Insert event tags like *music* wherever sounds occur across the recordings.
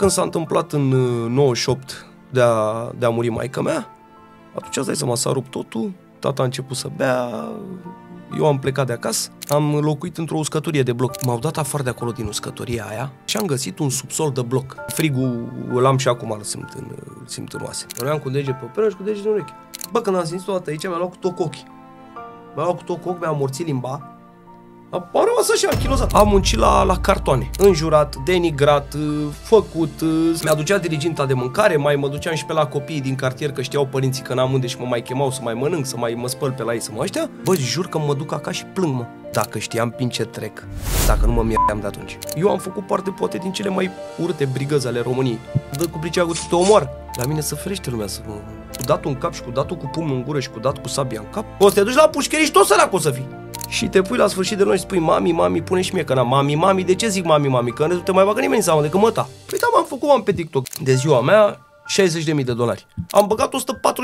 Când s-a întâmplat în 98 uh, de a, de a muri maica mea, atunci îți dai seama, s-a rupt totul, tata a început să bea, eu am plecat de acasă, am locuit într-o uscătorie de bloc. M-au dat afară de acolo din uscătoria aia și am găsit un subsol de bloc. Frigul îl am și acum, îl simt în, îl simt în oase. am cu dege pe pernă și cu dege în urechi. Bă, când am simțit toată aici, mi-a luat cu tot ochi. Mi-a luat cu tot ochi, mi-a morțit limba, a rămas așa, anchilozat. Am muncit la, la cartoane, înjurat, denigrat, ă, făcut, ă, mi-aducea diriginta de mâncare, mai mă duceam și pe la copiii din cartier că știau părinții că n-am unde și mă mai chemau să mai mănânc, să mai mă spăl pe la ei, să mă ăștia. Vă jur că mă duc acasă și plâng, mă. Dacă știam prin ce trec, dacă nu mă am de atunci. Eu am făcut parte poate din cele mai urte brigăzi ale României. Dă cu pliceagul și te omor. La mine să ferește lumea să cu datul în cap și cu datul cu pumnul în gură și cu datul cu sabia în cap. O să te duci la pușcherii și tot săracul o să fii și te pui la sfârșit de noi și spui mami, mami, pune și mie n-am. mami, mami, de ce zic mami, mami, că nu te mai bagă nimeni în seama decât măta. Păi da, m-am făcut am pe TikTok. De ziua mea, 60.000 de dolari. Am băgat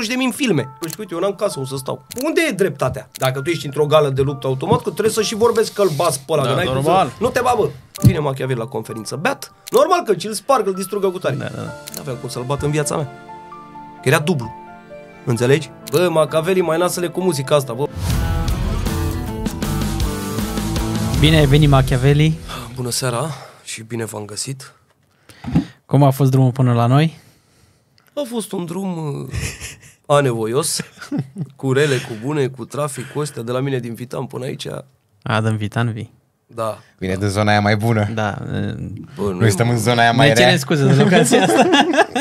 140.000 în filme. Păi uite, eu n-am casă, unde să stau? Unde e dreptatea? Dacă tu ești într-o gală de luptă automat, că trebuie să și vorbesc că-l bas pe ăla, da, că n-ai normal. Nu te babă. Vine Machiavel la conferință, beat. Normal că ți-l sparg, îl distrugă cu tare. Da, da, da. N-aveam cum să-l bat în viața mea. Că era dublu. Înțelegi? Bă, Machiavel mai nasă le cu muzica asta, bă. Bine ai venit, Machiavelli! Bună seara și bine v-am găsit! Cum a fost drumul până la noi? A fost un drum uh, anevoios, cu rele, cu bune, cu trafic, cu astea, de la mine din Vitan până aici. A, din Vitan vii. Da. Vine din zona aia mai bună. Da. Bă, Noi nu stăm în zona aia mai rea. Ne scuze de locația asta. *laughs*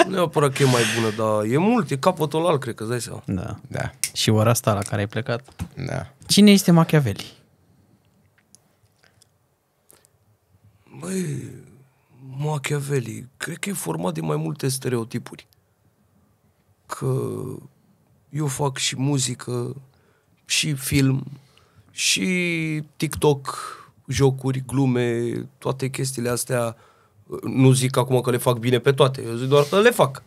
nu neapărat că e mai bună, dar e mult, e capătul alt, cred că, îți dai seama. Da. da. Și ora asta la care ai plecat. Da. Cine este Machiavelli? Băi, Machiavelli, cred că e format din mai multe stereotipuri. Că eu fac și muzică, și film, și TikTok, jocuri, glume, toate chestiile astea. Nu zic acum că le fac bine pe toate, eu zic doar că le fac.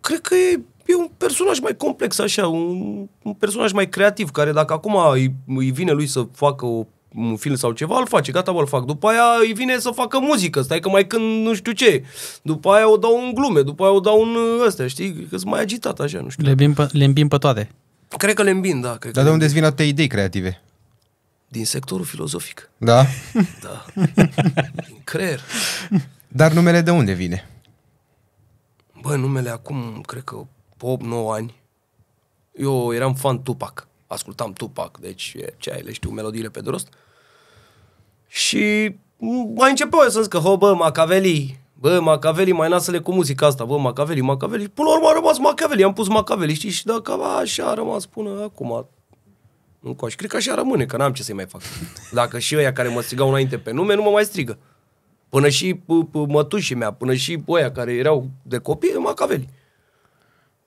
Cred că e, e un personaj mai complex așa, un, un personaj mai creativ, care dacă acum îi, îi vine lui să facă o un film sau ceva, îl face, gata, bă, îl fac. După aia îi vine să facă muzică, stai că mai când nu știu ce. După aia o dau în glume, după aia o dau în ăstea, uh, știi? Că sunt mai agitat așa, nu știu. Le îmbin pe, le îmbin pe toate. Cred că le îmbin, da. Cred Dar de unde îți vin atâtea idei creative? Din sectorul filozofic. Da? *laughs* Da. Din creier. Dar numele de unde vine? Bă, numele acum, cred că 8-9 ani, eu eram fan Tupac ascultam Tupac, deci ce ai, le știu melodiile pe de rost. Și mai început eu să zic că, ho, bă, Macaveli, bă, Macaveli, mai lasă-le cu muzica asta, bă, Macaveli, Macaveli. Până la urmă a rămas Macaveli, am pus Macaveli, știi? Și dacă așa a rămas până acum, în coș. Cred că așa rămâne, că n-am ce să-i mai fac. Dacă și ăia care mă strigau înainte pe nume, nu mă mai strigă. Până și mătușii mea, până și oia care erau de copii, Macaveli.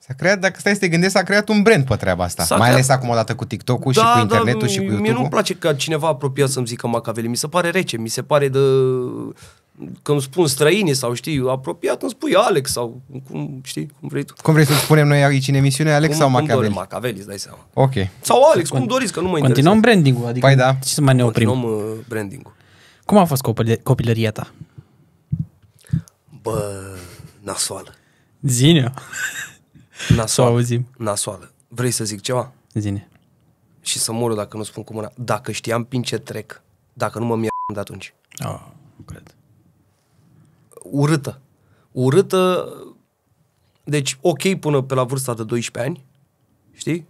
S-a creat, dacă stai să te gândești, s-a creat un brand pe treaba asta. S-a mai creat... ales acum odată cu TikTok-ul da, da și cu internetul da, și cu YouTube-ul. Mie nu-mi place ca cineva apropiat să-mi zică Macaveli. Mi se pare rece, mi se pare de... Când îmi spun străinii sau știi, apropiat, îmi spui Alex sau cum știi, cum vrei tu. Cum vrei să spunem noi aici în emisiune, Alex cum, sau Macaveli? Cum Macaveli, îți dai seama. Ok. Sau Alex, cum doriți, că nu mă interesează. Continuăm branding-ul, adică păi da. ce să mai ne oprim. Continuăm uh, branding-ul. Cum a fost copil- copilăria ta? Bă, nasoală. Zine Nasoală. Să auzim. Nasoală. Vrei să zic ceva? Zine. Și să mor dacă nu spun cu mâna. Dacă știam prin ce trec, dacă nu mă mi de atunci. Oh, cred. Urâtă. Urâtă. Deci, ok până pe la vârsta de 12 ani, știi?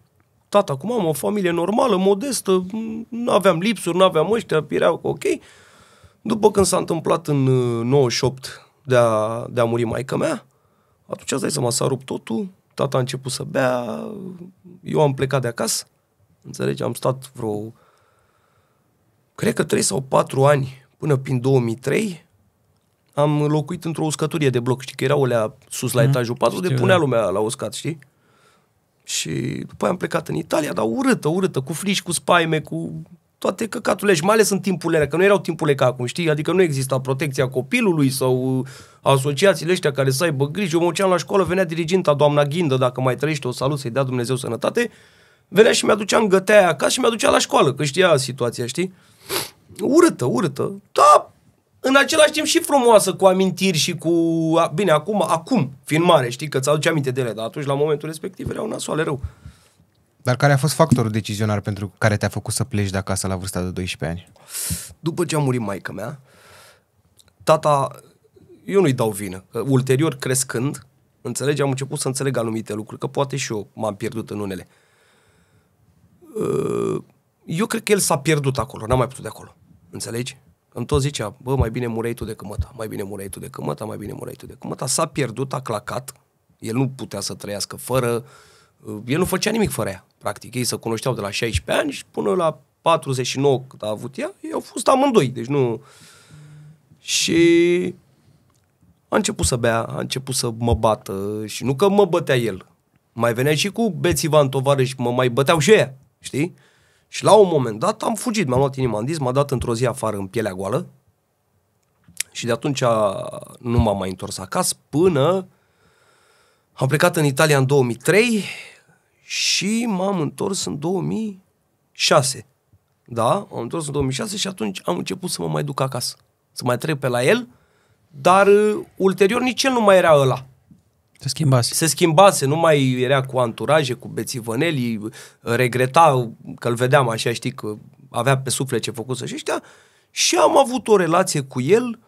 Tata acum am o familie normală, modestă, nu aveam lipsuri, nu aveam ăștia, erau ok. După când s-a întâmplat în 98 uh, de a, de a muri maica mea, atunci, stai să mă, s-a rupt totul, tata a început să bea, eu am plecat de acasă, înțelegi, am stat vreo, cred că 3 sau 4 ani până prin 2003, am locuit într-o uscătorie de bloc, știi, că erau alea sus la mm, etajul 4, știu, de da. punea da. lumea la uscat, știi? Și după aia am plecat în Italia, dar urâtă, urâtă, cu frici, cu spaime, cu toate căcaturile și mai ales în timpurile alea, că nu erau timpurile ca acum, știi? Adică nu exista protecția copilului sau asociațiile ăștia care să aibă grijă. Eu mă la școală, venea diriginta, doamna Ghindă, dacă mai trăiește, o salut, să-i dea Dumnezeu sănătate. Venea și mi-aducea în gătea acasă și mi-aducea la școală, că știa situația, știi? Urâtă, urâtă. Da, în același timp și frumoasă cu amintiri și cu... Bine, acum, acum, fiind mare, știi, că ți-aduce aminte de ele, dar atunci, la momentul respectiv, erau nasoale rău. Dar care a fost factorul decizionar pentru care te-a făcut să pleci de acasă la vârsta de 12 ani? După ce a murit maica mea, tata, eu nu-i dau vină. Ulterior, crescând, înțelegi, am început să înțeleg anumite lucruri, că poate și eu m-am pierdut în unele. Ă, eu cred că el s-a pierdut acolo, n-a mai putut de acolo. Înțelegi? Îmi tot zicea, bă, mai bine murei tu decât măta, mai bine murei tu decât măta, mai bine murei tu decât măta. S-a pierdut, a clacat, el nu putea să trăiască fără uh, el nu făcea nimic fără ea, practic. Ei se cunoșteau de la 16 ani și până la 49 cât a avut ea, ei au fost amândoi, deci nu... Și a început să bea, a început să mă bată și nu că mă bătea el. Mai venea și cu beți Ivan și mă mai băteau și ea, știi? Și la un moment dat am fugit, m am luat inima în zis, m-a dat într-o zi afară în pielea goală și de atunci nu m-am mai întors acasă până am plecat în Italia în 2003 și m-am întors în 2006. Da, am întors în 2006 și atunci am început să mă mai duc acasă, să mai trec pe la el, dar uh, ulterior nici el nu mai era ăla. Se schimbase. Se schimbase, nu mai era cu anturaje, cu bețivăneli, uh, regreta că îl vedeam așa, știi, că avea pe suflet ce să și ăștia. Și am avut o relație cu el,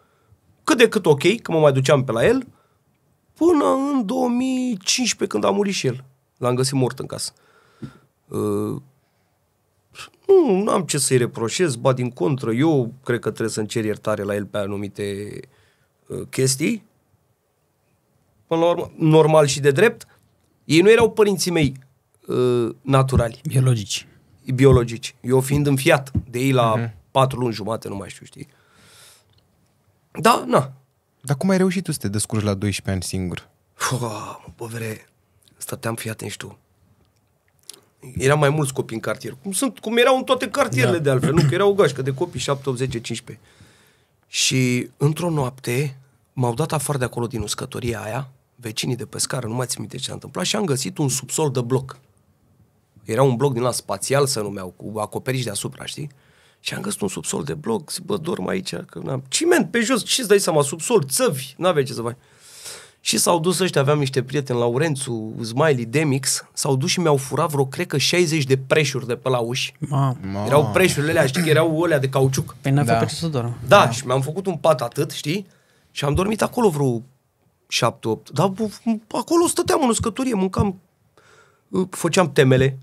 cât de cât ok, că mă mai duceam pe la el, până în 2015 când a murit și el. L-am găsit mort în casă. Uh, nu, nu am ce să-i reproșez, ba din contră, eu cred că trebuie să-mi cer iertare la el pe anumite uh, chestii. Până la urmă, normal și de drept, ei nu erau părinții mei uh, naturali. Biologici. Biologici. Eu fiind înfiat de ei la uh-huh. patru luni jumate, nu mai știu, știi. Da, na. Dar cum ai reușit tu să te descurci la 12 ani singur? Fua, mă, bă, vre stăteam, fii atent și tu. Erau mai mulți copii în cartier, cum, sunt, cum erau în toate cartierele da. de altfel, nu, că erau o gașcă de copii, 7, 8, 10, 15. Și într-o noapte m-au dat afară de acolo din uscătoria aia, vecinii de pe scară, nu mai țin minte ce s-a întâmplat, și am găsit un subsol de bloc. Era un bloc din la spațial, să numeau, cu acoperiș deasupra, știi? Și am găsit un subsol de bloc, zic, bă, dorm aici, că n-am... Ciment pe jos, ce-ți dai seama, subsol, țăvi, n aveai ce să faci. Și s-au dus ăștia, aveam niște prieteni, Laurențu, Smiley, Demix, s-au dus și mi-au furat vreo, cred că 60 de preșuri de pe la uși. Ma. Ma. Erau preșurile alea, știi, erau alea de cauciuc. Păi n-a da. făcut să dorm. Da, da, și mi-am făcut un pat atât, știi? Și am dormit acolo vreo 7 8 Dar acolo stăteam în uscăturie, mâncam, uh, făceam temele,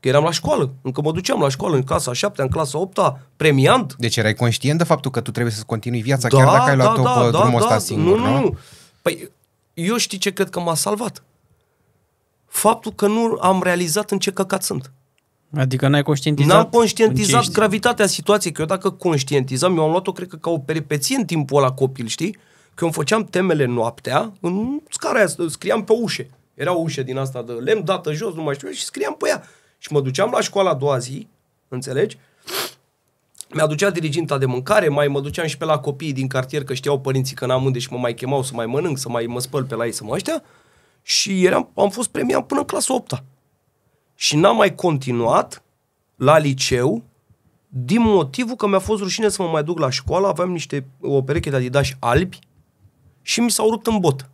că eram la școală. Încă mă duceam la școală în clasa 7 în clasa 8 premiant. Deci erai conștient de faptul că tu trebuie să continui viața da, chiar dacă ai da, luat-o da, da, pe da, drumul da, ăsta singur, nu? nu? Păi eu știi ce cred că m-a salvat? Faptul că nu am realizat în ce căcat sunt. Adică n-ai conștientizat? N-am conștientizat gravitatea situației, că eu dacă conștientizam, eu am luat-o, cred că, ca o peripeție în timpul ăla copil, știi? Că eu îmi făceam temele noaptea, în scara aia, scriam pe ușe. Era o ușă din asta de lemn dată jos, nu mai știu, și scriam pe ea. Și mă duceam la școala a doua zi, înțelegi? mi-aducea diriginta de mâncare, mai mă duceam și pe la copiii din cartier, că știau părinții că n-am unde și mă mai chemau să mai mănânc, să mai mă spăl pe la ei, să mă ăștia. Și eram, am fost premiat până în clasa 8 Și n-am mai continuat la liceu din motivul că mi-a fost rușine să mă mai duc la școală, aveam niște, o pereche de adidași albi și mi s-au rupt în bot.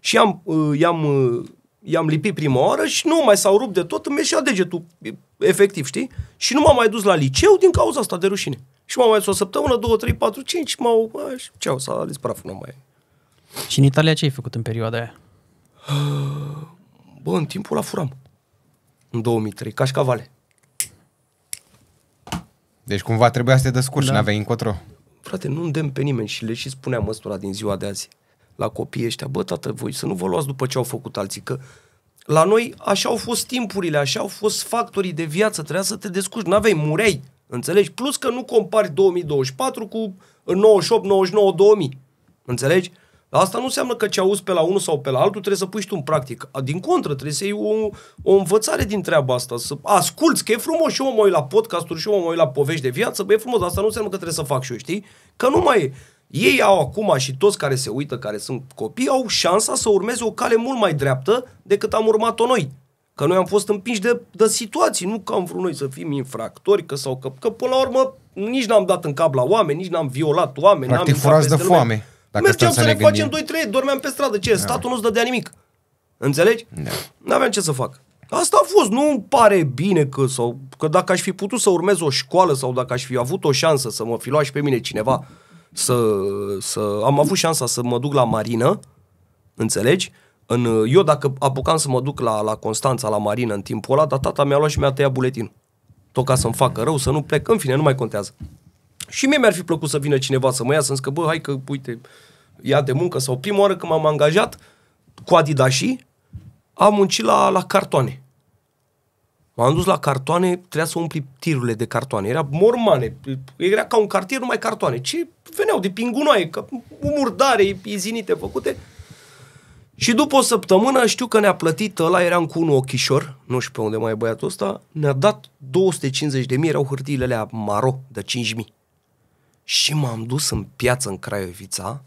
Și am, uh, i-am uh, i-am lipit prima oară și nu mai s-au rupt de tot, îmi ieșea degetul, efectiv, știi? Și nu m-am mai dus la liceu din cauza asta de rușine. Și m-am mai dus o săptămână, două, trei, patru, cinci, m-au... Și ceau, s-a ales praful, nu mai... Și în Italia ce ai făcut în perioada aia? Bă, în timpul la furam. În 2003, cașcavale. Deci cumva trebuia să te descurci, da. n-aveai încotro. Frate, nu îndemn pe nimeni și le și spuneam ăstora din ziua de azi la copiii ăștia, bă, tată, voi să nu vă luați după ce au făcut alții, că la noi așa au fost timpurile, așa au fost factorii de viață, trebuia să te descurci, nu aveai murei, înțelegi? Plus că nu compari 2024 cu 98, 99, 2000, înțelegi? Asta nu înseamnă că ce auzi pe la unul sau pe la altul trebuie să pui și tu în practic. Din contră, trebuie să iei o, o învățare din treaba asta. Să asculți, că e frumos și eu mă uit la podcasturi și eu mă uit la povești de viață, bă, e frumos, dar asta nu înseamnă că trebuie să fac și eu, știi? Că nu mai e. Ei au acum și toți care se uită, care sunt copii, au șansa să urmeze o cale mult mai dreaptă decât am urmat-o noi. Că noi am fost împinși de, de situații, nu că am vrut noi să fim infractori, că sau că, că până la urmă nici n-am dat în cap la oameni, nici n-am violat oameni. Practic n-am furați de lume. foame. Dacă Mergeam să, ne, facem 2-3, dormeam pe stradă. Ce? Da. Statul nu-ți dădea nimic. Înțelegi? Da. N-aveam ce să fac. Asta a fost, nu îmi pare bine că, sau, că dacă aș fi putut să urmez o școală sau dacă aș fi avut o șansă să mă fi luat și pe mine cineva, mm să, să... Am avut șansa să mă duc la marină, înțelegi? În, eu dacă apucam să mă duc la, la Constanța, la marină în timpul ăla, dar tata mi-a luat și mi-a tăiat buletinul. Tot ca să-mi facă rău, să nu plec, în fine, nu mai contează. Și mie mi-ar fi plăcut să vină cineva să mă ia, să-mi zică, hai că, uite, ia de muncă sau prima oară când m-am angajat cu Adidașii, am muncit la, la cartoane. M-am dus la cartoane, trebuia să umpli tirurile de cartoane. Era mormane, era ca un cartier numai cartoane. Ce veneau de pingunoaie, ca murdare, izinite, făcute. Și după o săptămână știu că ne-a plătit, ăla era cu un ochișor, nu știu pe unde mai e băiatul ăsta, ne-a dat 250 de mii, erau hârtiile alea maro de 5 mii. Și m-am dus în piață în Craiovița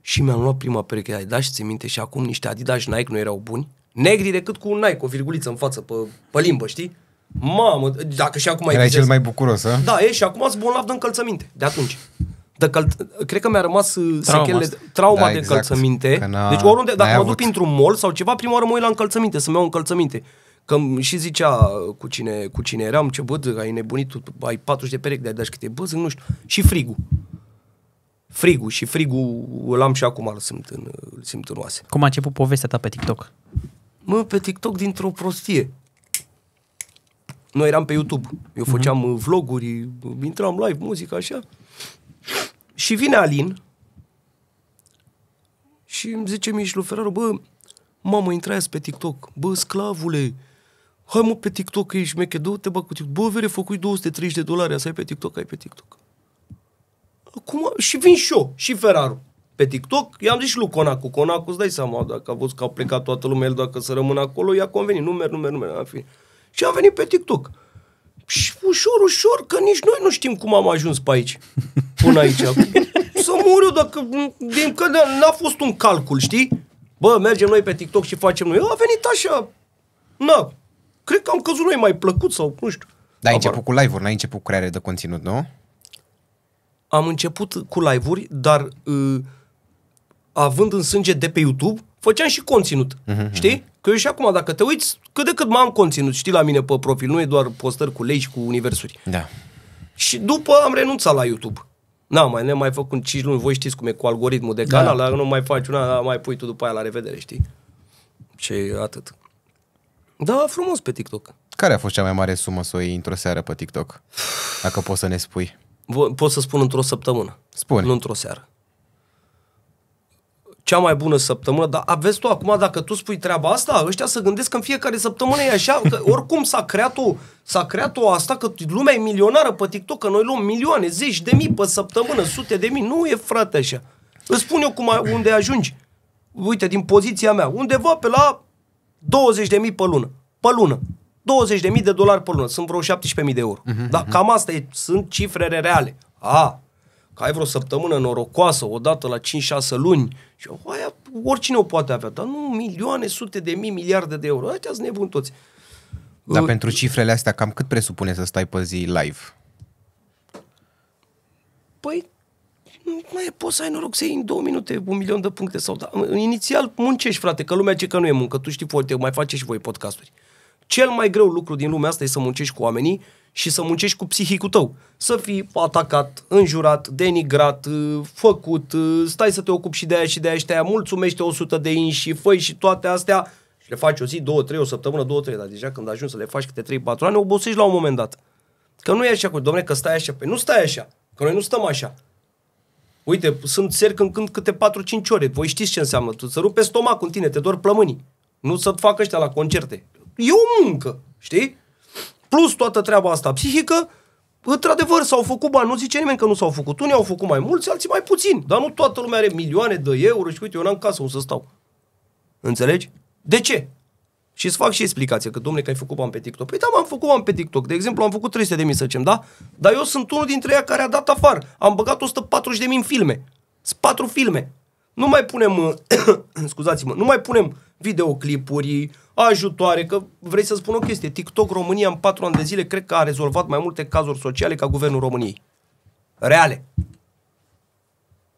și mi-am luat prima pereche de Adidas și minte și acum niște Adidas Nike nu erau buni negri decât cu un nai, cu o virguliță în față, pe, pe limbă, știi? Mamă, dacă și acum... Era cel mai bucuros, a? Da, e, și acum sunt bolnav de încălțăminte, de atunci. De căl- cred că mi-a rămas uh, trauma, sechele, trauma da, de exact. încălțăminte. Deci oriunde, dacă mă duc printr-un mall sau ceva, prima oară mă uit la încălțăminte, să-mi iau încălțăminte. Că și zicea cu cine, cu cine eram, ce bă, ai nebunit, tu, ai 40 de perechi de dași câte, bă, zic, nu știu. Și frigul. Frigul și frigul îl am și acum, îl simt în, îl simt în oase. Cum a început povestea ta pe TikTok? mă, pe TikTok dintr-o prostie. Noi eram pe YouTube. Eu mhm. făceam uh-huh. vloguri, uh, intram live, muzică, așa. Și vine Alin și îmi zice mie și lui Ferraro, bă, mamă, intrați pe TikTok. Bă, sclavule, hai mă pe TikTok, că ești meche, du te bă cu TikTok. Bă, vere, făcui 230 de dolari, să ai pe TikTok, ai pe TikTok. Acum, și vin și eu, și Ferraru pe TikTok, i-am zis și lui Conacu, Conacu îți dai seama, dacă a văzut că a plecat toată lumea, el dacă să rămână acolo, i-a convenit, nu merg, nu merg, nu merg, am fi. Și am venit pe TikTok. Și ușor, ușor, că nici noi nu știm cum am ajuns pe aici, până aici. *laughs* să mor eu dacă, din că n-a fost un calcul, știi? Bă, mergem noi pe TikTok și facem noi. A venit așa, na, cred că am căzut noi mai plăcut sau nu știu. Dar ai început cu live-uri, n-ai început cu creare de conținut, nu? Am început cu live-uri, dar uh, având în sânge de pe YouTube, făceam și conținut, uh-huh. știi? Că eu și acum, dacă te uiți, cât de cât m-am conținut, știi, la mine pe profil, nu e doar postări cu lei și cu universuri. Da. Și după am renunțat la YouTube. Nu, mai, ne mai făcut 5 luni, voi știți cum e cu algoritmul de canal, da. nu mai faci una, mai pui tu după aia la revedere, știi? Și atât. Da, frumos pe TikTok. Care a fost cea mai mare sumă să o iei într-o seară pe TikTok? Dacă poți să ne spui. Pot să spun într-o săptămână. Spune. Nu într-o seară cea mai bună săptămână, dar aveți tu acum, dacă tu spui treaba asta, ăștia să gândesc că în fiecare săptămână e așa, că *laughs* oricum s-a creat o, s-a creat o asta, că lumea e milionară pe TikTok, că noi luăm milioane, zeci de mii pe săptămână, sute de mii, nu e frate așa. Îți spun eu cum, unde ajungi. Uite, din poziția mea, undeva pe la 20 de mii pe lună. Pe lună. 20 de mii de dolari pe lună. Sunt vreo 17 mii de euro. Uh-huh, mhm, Dar uh-huh. Mhm. cam asta e, sunt cifrele reale. A, că ai vreo săptămână norocoasă, o dată la 5-6 luni, și aia oricine o poate avea, dar nu milioane, sute de mii, miliarde de euro, ăștia sunt nebun toți. Dar uh, pentru cifrele astea, cam cât presupune să stai pe zi live? Păi, nu mai poți să ai noroc să iei în două minute un milion de puncte sau da. Inițial muncești, frate, că lumea ce că nu e muncă, tu știi foarte, mai faceți și voi podcasturi. Cel mai greu lucru din lumea asta e să muncești cu oamenii și să muncești cu psihicul tău. Să fii atacat, înjurat, denigrat, ă, făcut, ă, stai să te ocupi și de aia și de aia și de aia, mulțumește 100 de inși și făi și toate astea și le faci o zi, două, trei, o săptămână, două, trei, dar deja când ajungi să le faci câte trei, patru ani, obosești la un moment dat. Că nu e așa cu, domne, că stai așa, pe păi nu stai așa, că noi nu stăm așa. Uite, sunt seri când, când câte 4-5 ore. Voi știți ce înseamnă. Tu să rupe stomacul în tine, te dor plămânii. Nu să facă ăștia la concerte. E o muncă, știi? plus toată treaba asta psihică, într-adevăr s-au făcut bani, nu zice nimeni că nu s-au făcut. Unii au făcut mai mulți, alții mai puțin, dar nu toată lumea are milioane de euro și uite, eu n-am casă, o să stau. Înțelegi? De ce? Și îți fac și explicație, că domnule că ai făcut bani pe TikTok. Păi da, am făcut bani pe TikTok. De exemplu, am făcut 300 de mii, să zicem, da? Dar eu sunt unul dintre ei care a dat afară. Am băgat 140 de mii în filme. Sunt patru filme. Nu mai punem, uh, *coughs* scuzați-mă, nu mai punem videoclipuri, ajutoare, că vrei să spun o chestie. TikTok România în patru ani de zile cred că a rezolvat mai multe cazuri sociale ca guvernul României. Reale.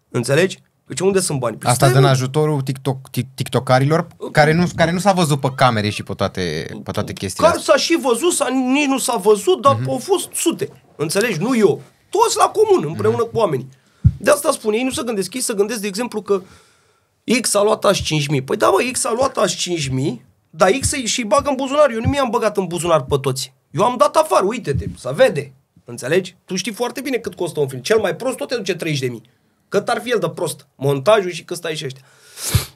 Înțelegi? Deci unde sunt bani? Păi Asta din în ajutorul TikTok, TikTokarilor care nu, care nu s-a văzut pe camere și pe toate, pe toate chestiile Care s-a și văzut, s-a, nici nu s-a văzut, dar uh-huh. au fost sute. Înțelegi? Nu eu. Toți la comun, împreună uh-huh. cu oamenii. De asta spun, ei nu se gândesc. Ei se gândesc, de exemplu, că X a luat aș 5.000. Păi da, bă, X a luat aș 5.000, dar X și-i bagă în buzunar. Eu nu mi-am băgat în buzunar pe toți. Eu am dat afară, uite-te, să vede. Înțelegi? Tu știi foarte bine cât costă un film. Cel mai prost tot te duce 30 de mii. Cât ar fi el de prost? Montajul și cât stai și ăștia.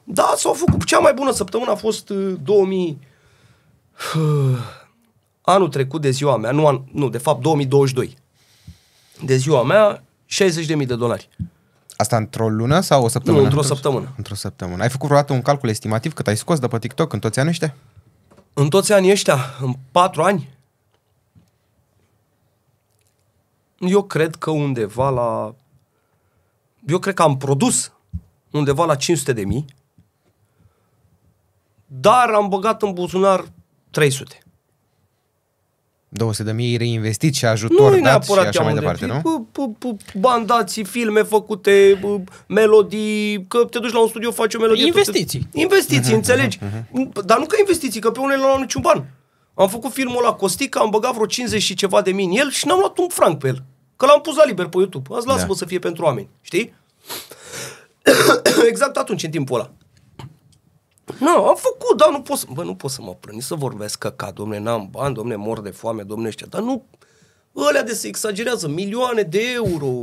Da, s-au făcut. Cea mai bună săptămână a fost uh, 2000... Uh, *sighs* anul trecut de ziua mea, nu, an, nu de fapt 2022. De ziua mea, 60.000 de dolari. Asta într-o lună sau o săptămână? Nu, într-o, într-o săptămână. Într-o săptămână. Ai făcut vreodată un calcul estimativ cât ai scos de pe TikTok în toți anii ăștia? În toți anii ăștia, în patru ani, eu cred că undeva la... Eu cred că am produs undeva la 500 de mii, dar am băgat în buzunar 300. 200 de mii reinvestiți și ajutor nu dat și așa mai departe, de nu? Bandații, filme făcute, melodii, că te duci la un studio, faci o melodie. Investiții. Tot, Investiții, uh-huh, înțelegi? Uh-huh. Dar nu că investiții, că pe unele nu au niciun ban. Am făcut filmul la Costica, am băgat vreo 50 și ceva de mii în el și n-am luat un franc pe el. Că l-am pus la liber pe YouTube. Azi lasă-mă da. să fie pentru oameni, știi? *coughs* exact atunci, în timpul ăla. Nu, am făcut, dar nu pot să, bă, nu pot să mă plâng, să vorbesc ca, domne, n-am bani, domne, mor de foame, domne, ăștia, dar nu, ălea de se exagerează, milioane de euro,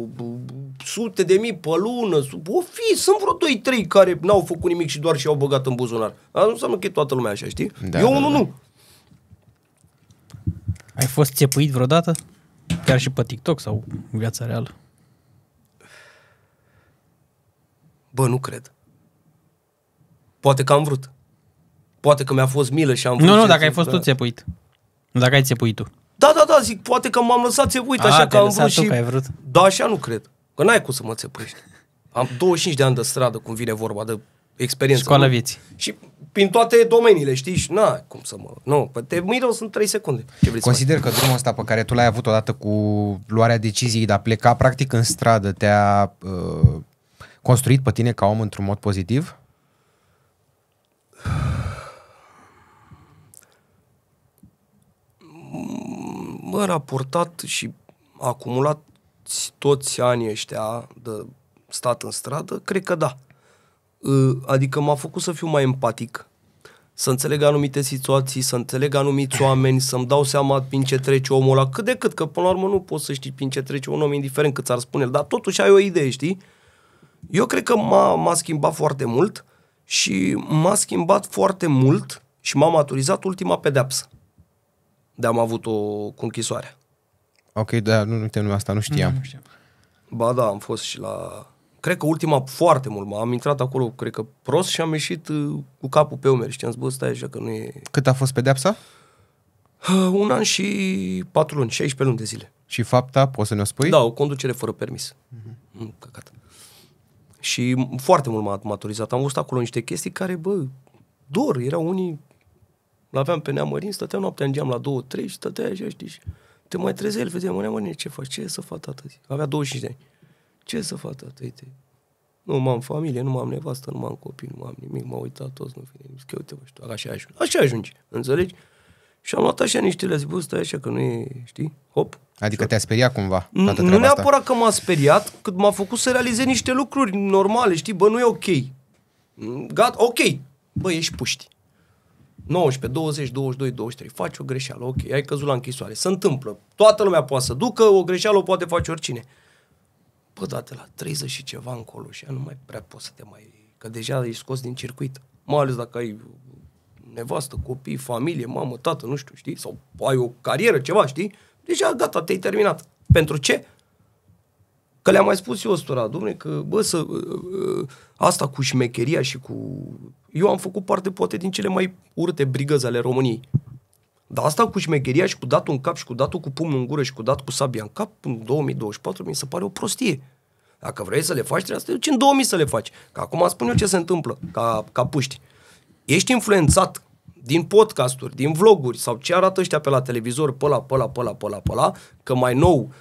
sute de mii pe lună, sub, o fi, sunt vreo 2-3 care n-au făcut nimic și doar și-au băgat în buzunar. Asta nu înseamnă că e toată lumea așa, știi? Da, Eu da, unul da. nu. Ai fost țepuit vreodată? Chiar și pe TikTok sau în viața reală? Bă, nu cred. Poate că am vrut. Poate că mi-a fost milă și am vrut. Nu, nu, dacă ai fost da. tu țepuit. Dacă ai țepuit tu. Da, da, da, zic, poate că m-am lăsat țepuit A, așa că am vrut și... Că ai vrut. Da, așa nu cred. Că n-ai cum să mă țepuiești. Am 25 de ani de stradă, cum vine vorba, de experiență. Școală nu? vieții. Și prin toate domeniile, știi? Și na, cum să mă... Nu, pe te miră sunt 3 secunde. Ce vrei Consider să că drumul ăsta pe care tu l-ai avut odată cu luarea deciziei de a pleca practic în stradă, te-a uh, construit pe tine ca om într-un mod pozitiv? mă, raportat și acumulat toți anii ăștia de stat în stradă, cred că da. Ă, adică m-a făcut să fiu mai empatic, să înțeleg anumite situații, să înțeleg anumiți *coughs* oameni, să-mi dau seama prin ce trece omul ăla, cât de cât, că până la urmă nu poți să știi prin ce trece un om, indiferent cât ți-ar spune, dar totuși ai o idee, știi? Eu cred că m-a, m-a schimbat foarte mult. Uh, și m-a schimbat foarte mult și m-a maturizat ultima pedeapsă. De am avut-o conchisoare. Ok, dar nu, uite, nu, asta nu știam. Nu, nu știam. Ba da, am fost și la... Cred că ultima foarte mult. Am intrat acolo, cred că prost și am ieșit uh, cu capul pe umeri. Știam, bă, stai așa că nu e... Cât a fost pedeapsa? Ah, un an și patru luni, 16 luni de zile. Și fapta, poți să ne-o spui? Da, o conducere fără permis. Mm-hmm. căcat. Și foarte mult m-a maturizat. Am văzut acolo niște chestii care, bă, dor, erau unii... L-aveam pe neamărin, stăteam noaptea în geam la 2-3 și stătea așa, știi? Și te mai trezeai, îl vedeam, mă, ce faci? Ce să fac, tată? Avea 25 de ani. Ce să fac, tată? Uite, nu am familie, nu m am nevastă, nu m am copii, nu m am nimic, m-au uitat toți, nu vine nimic, că uite, mă, știu, așa ajungi. Așa ajungi, înțelegi? Mm. Și am luat așa niște, lezi, bă, stai așa că nu e, știi, hop. Adică te-a speriat cumva Nu neapărat că m-a speriat, cât m-a făcut să realizez niște lucruri normale, știi, bă, nu e ok. Gat, ok, bă, ești puști. 19, 20, 22, 23, faci o greșeală, ok, ai căzut la închisoare, se întâmplă, toată lumea poate să ducă, o greșeală o poate face oricine. Bă, da, la 30 și ceva încolo și nu mai prea poți să te mai... Că deja ești scos din circuit, mai ales dacă ai nevastă, copii, familie, mamă, tată, nu știu, știi? Sau ai o carieră, ceva, știi? Deja, gata, te-ai terminat. Pentru ce? Că le-am mai spus eu ăstora, domne, că bă, să, ă, ă, asta cu șmecheria și cu... Eu am făcut parte poate din cele mai urâte brigăzi ale României. Dar asta cu șmecheria și cu datul în cap și cu datul cu pumnul în gură și cu datul cu sabia în cap în 2024 mi se pare o prostie. Dacă vrei să le faci, trebuie să te duci în 2000 să le faci. Că acum spun eu ce se întâmplă ca, ca puști ești influențat din podcasturi, din vloguri sau ce arată ăștia pe la televizor, pe la, pe la, pe la, pe la, pe la, că mai nou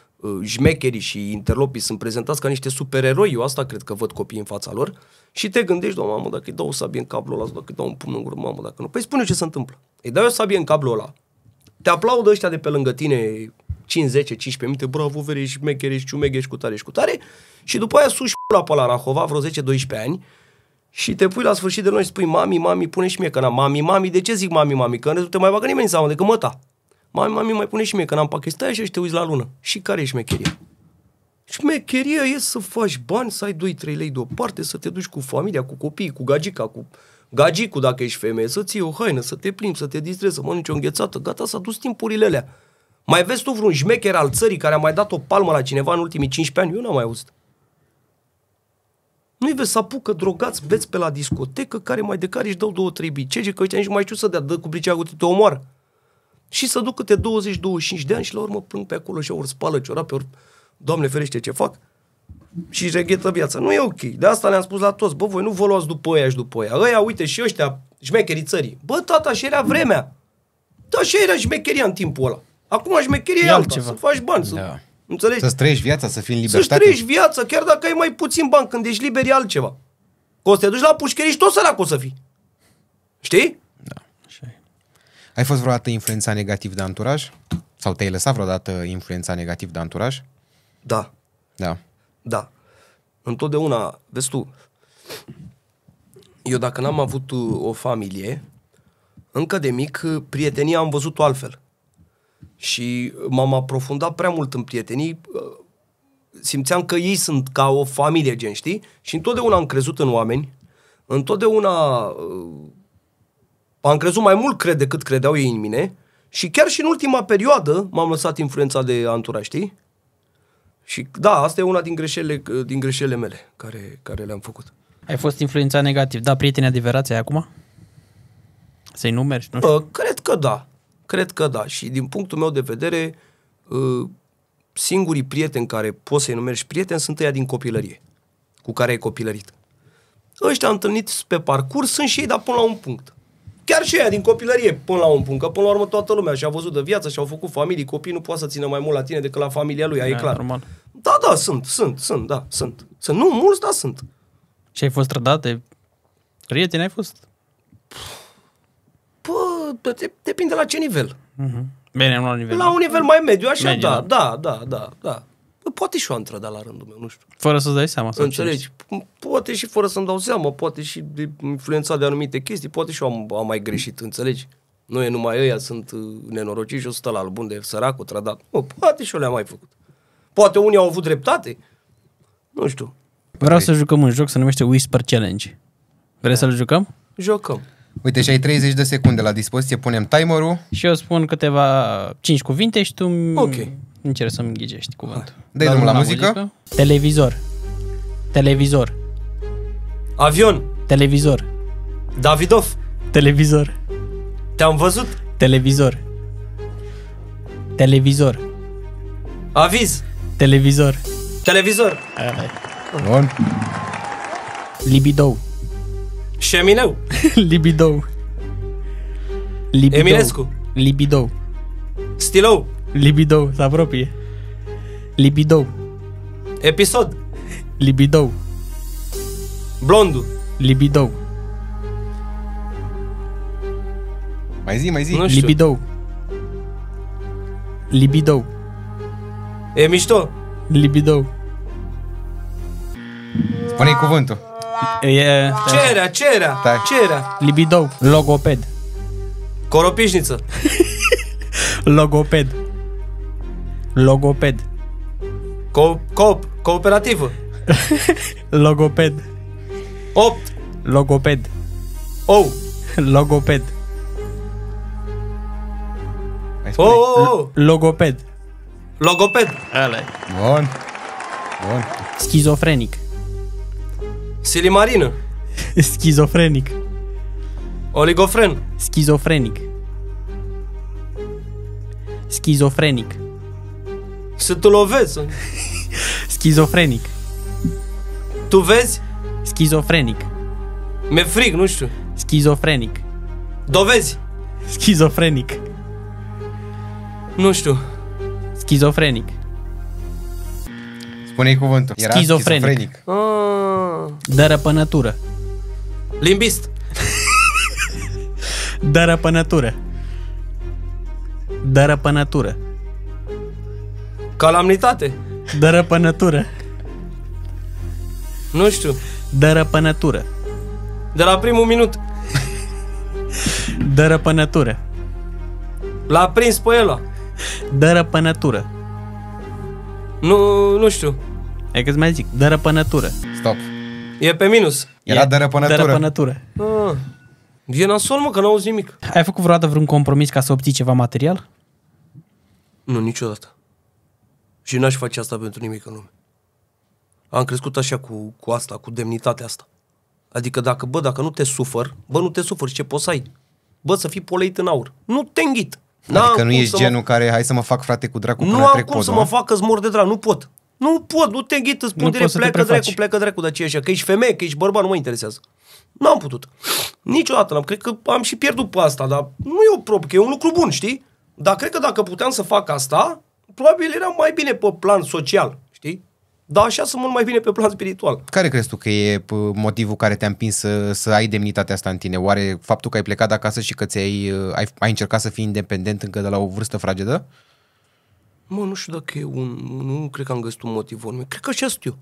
jmecherii uh, și interlopii sunt prezentați ca niște supereroi, eu asta cred că văd copiii în fața lor, și te gândești, doamne, mamă, dacă îi dau o sabie în cablul ăla, dacă îi dau un pumn în gură, mamă, dacă nu. Păi spune ce se întâmplă. Îi dau o sabie în cablul ăla, te aplaudă ăștia de pe lângă tine 5, 10, 15 minute, bravo, vere, șmechere, șciumeghe, și cu tare, și cu tare, și după aia suși la pe la Rahova vreo 10-12 ani și te pui la sfârșit de noi și spui, mami, mami, pune și mie cana. Mami, mami, de ce zic mami, mami? Că nu te mai bagă nimeni în seama decât măta. Mami, mami, mai pune și mie cana în pachet. Stai așa și te uiți la lună. Și care e șmecheria? Șmecheria e să faci bani, să ai 2-3 lei deoparte, să te duci cu familia, cu copiii, cu gagica, cu gagicul dacă ești femeie, să ții o haină, să te plimbi, să te distrezi, să mănânci o înghețată. Gata, s-a dus timpurile alea. Mai vezi tu vreun șmecher al țării care a mai dat o palmă la cineva în ultimii 15 ani? Eu n-am mai auzit. Nu-i vezi să apucă drogați, beți pe la discotecă, care mai de care își dau două, trei bicege, că ăștia nici mai știu să dea, dă cu briceagul, te omoară. Și să duc câte 20-25 de ani și la urmă plâng pe acolo și ori spală ciorape, ori Doamne ferește ce fac și reghetă viața. Nu e ok. De asta le-am spus la toți. Bă, voi nu vă luați după ăia și după ăia. Ăia, uite, și ăștia, șmecherii țării. Bă, tata, și era vremea. Da, și era șmecheria în timpul ăla. Acum șmecheria e altceva. Să faci bani, da. să Înțelegi? să trăiești viața, să fii în libertate. să trăiești viața, chiar dacă ai mai puțin bani, când ești liber e altceva. Că o să te duci la pușcherie și tot sărac o să fii. Știi? Da, așa Ai fost vreodată influența negativ de anturaj? Sau te-ai lăsat vreodată influența negativ de anturaj? Da. Da. Da. Întotdeauna, vezi tu, eu dacă n-am avut uh, o familie, încă de mic, uh, prietenia am văzut-o altfel. Și m-am aprofundat prea mult în prietenii, uh, simțeam că ei sunt ca o familie, gen, știi? Și întotdeauna am crezut în oameni, întotdeauna uh, am crezut mai mult, cred, decât credeau ei în mine și chiar și în ultima perioadă m-am lăsat influența de antura, știi? Și da, asta e una din greșelile, din greșelile mele care, care le-am făcut. Ai fost influențat negativ, da, prieteni adevărați ai acum? Să-i numeri? Nu știu. Uh, cred că da. Cred că da. Și din punctul meu de vedere, uh, singurii prieteni care poți să-i numești prieteni sunt ăia din copilărie, cu care ai copilărit. Ăștia întâlnit pe parcurs sunt și ei, dar până la un punct. Chiar și ea din copilărie, până la un punct, că până la urmă toată lumea și-a văzut de viață și-au făcut familii, copii nu poate să țină mai mult la tine decât la familia lui, da, e clar. Normal. Da, da, sunt, sunt, sunt, da, sunt. Sunt, nu mulți, dar sunt. Și ai fost trădat de prieteni, ai fost? depinde la ce nivel. Uh-huh. Bine, la un nivel. La un nivel mai mediu, așa, mediu, da, da, da, da, da. Poate și o dar la rândul meu, nu știu. Fără să-ți dai seama. Să Înțelegi? Poate și fără să-mi dau seama, poate și de influențat de anumite chestii, poate și eu am, am mai greșit, înțelegi? Nu e numai ăia, sunt uh, nenorociți și o stă la albun de săracul, trădat. Nu, poate și eu le-am mai făcut. Poate unii au avut dreptate. Nu știu. Vreau okay. să jucăm un joc, se numește Whisper Challenge. Vrei da. să-l jucăm? Jocăm. Uite, și ai 30 de secunde la dispoziție, punem timerul. Și eu spun câteva 5 cuvinte și tu okay. încerci să-mi ghicești cuvântul. Dă drumul la, la muzică. muzică. Televizor. Televizor. Avion. Televizor. Davidov. Televizor. Te-am văzut. Televizor. Televizor. Aviz. Televizor. Televizor. Bun. Libidou. Chemineu. *laughs* Libidou. Libidou. Eminescu. Libidou. Stilou. Libidou, se apropie. Libidou. Episod. Libidou. Blondo. Libidou. Mais um, mais um. Libidou. Libidou. Emistou. Libidou. Spune-i cuvântul. E... Cerea, cerea, da. cerea. Libidou. Logoped. Coropișniță. *laughs* Logoped. Logoped. Co- cop, cooperativă. *laughs* Logoped. opt, Logoped. Ou. Logoped. Oh, oh, oh. Logoped. Logoped. Ale. Bun. Bun. Schizofrenic. Silimarină. Schizofrenic. Oligofren. Schizofrenic. Schizofrenic. Să tu lovezi. Schizofrenic. Tu vezi? Schizofrenic. Mi-e frig, nu știu. Schizofrenic. Dovezi? Schizofrenic. Nu știu. Schizofrenic spune cuvântul. Era schizofrenic. schizofrenic. Ah. pe natură. Limbist. *laughs* Dă răpănătură. Dă răpănătură. Calamnitate. pe natură. Nu știu. pe natură. De la primul minut. Dă răpănătură. L-a prins pe el. pe natură. Nu, nu știu. E că mai zic, dărăpănătură. Stop. E pe minus. Era e dărăpănătură. dărăpănătură. Ah. E nasol, mă, că n-auzi nimic. Ai făcut vreodată vreun compromis ca să obții ceva material? Nu, niciodată. Și n-aș face asta pentru nimic în lume. Am crescut așa cu, cu asta, cu demnitatea asta. Adică dacă, bă, dacă nu te sufăr, bă, nu te sufăr, ce poți să ai? Bă, să fii poleit în aur. Nu te înghit. Adică nu ești genul mă... care, hai să mă fac frate cu dracu nu am cum să mă fac că mor de drag, nu pot. Nu pot, nu te înghit, îți spun direct, pleacă dracu, pleacă dracu, dar ce așa? Că ești femeie, că ești bărbat, nu mă interesează. N-am putut. Niciodată n-am. Cred că am și pierdut pe asta, dar nu e o probă, că e un lucru bun, știi? Dar cred că dacă puteam să fac asta, probabil eram mai bine pe plan social, știi? Dar așa sunt mult mai bine pe plan spiritual. Care crezi tu că e motivul care te-a împins să, să ai demnitatea asta în tine? Oare faptul că ai plecat de acasă și că ți-ai ai, ai încercat să fii independent încă de la o vârstă fragedă? Mă, nu știu dacă e un... Nu cred că am găsit un motiv vorme. Cred că așa sunt eu.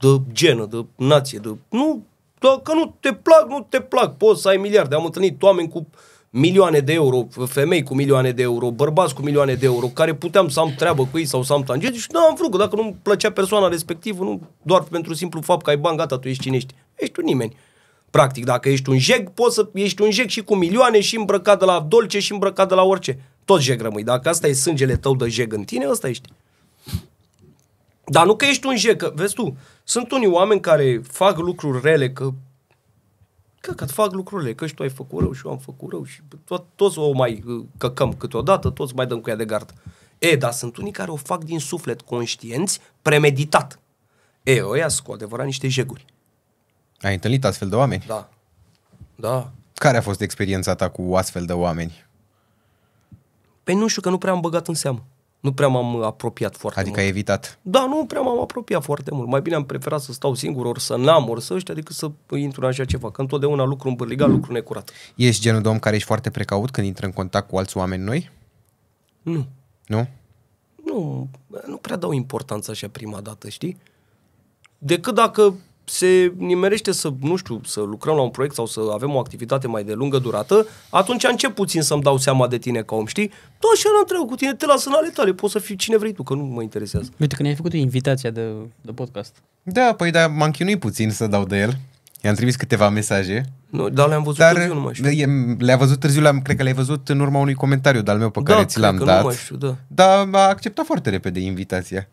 De genă, de nație, de... Nu, dacă nu te plac, nu te plac. Poți să ai miliarde. Am întâlnit oameni cu milioane de euro, femei cu milioane de euro, bărbați cu milioane de euro, care puteam să am treabă cu ei sau să am tangent și nu am vrut, că dacă nu-mi plăcea persoana respectivă, nu doar pentru simplu fapt că ai bani, gata, tu ești cine ești. Ești un nimeni. Practic, dacă ești un jeg, poți să ești un jeg și cu milioane și îmbrăcat de la dolce și îmbrăcat de la orice tot jeg rămâi. Dacă asta e sângele tău de jeg în tine, ăsta ești. Dar nu că ești un jeg, că, vezi tu, sunt unii oameni care fac lucruri rele, că că, că fac lucrurile, că și tu ai făcut rău și eu am făcut rău și tot, toți o mai uh, căcăm câteodată, toți mai dăm cu ea de gard. E, dar sunt unii care o fac din suflet, conștienți, premeditat. E, ăia sunt cu adevărat niște jeguri. Ai întâlnit astfel de oameni? Da. Da. Care a fost experiența ta cu astfel de oameni? Pe păi nu știu că nu prea am băgat în seamă. Nu prea m-am uh, apropiat foarte adică mult. Adică evitat. Da, nu prea m-am apropiat foarte mult. Mai bine am preferat să stau singur, ori să n-am, ori să ăștia, decât să intru în așa ceva. Că întotdeauna lucru îmbârliga, mm. lucru necurat. Ești genul de om care ești foarte precaut când intră în contact cu alți oameni noi? Nu. Nu? Nu, nu prea dau importanță așa prima dată, știi? Decât dacă se nimerește să, nu știu, să lucrăm la un proiect sau să avem o activitate mai de lungă durată, atunci încep puțin să-mi dau seama de tine ca om, știi? Da, așa nu treabă cu tine, te las în ale tale, poți să fii cine vrei tu, că nu mă interesează. Uite, ne ai făcut invitația de, de podcast. Da, păi da, m-am chinuit puțin să dau de el. I-am trimis câteva mesaje. Nu, dar le-am văzut dar târziu, nu mai știu. Le-a văzut târziu, le-am, cred că le-ai văzut în urma unui comentariu de-al meu pe da, care ți l-am dat. Da, da. Dar a acceptat foarte repede invitația.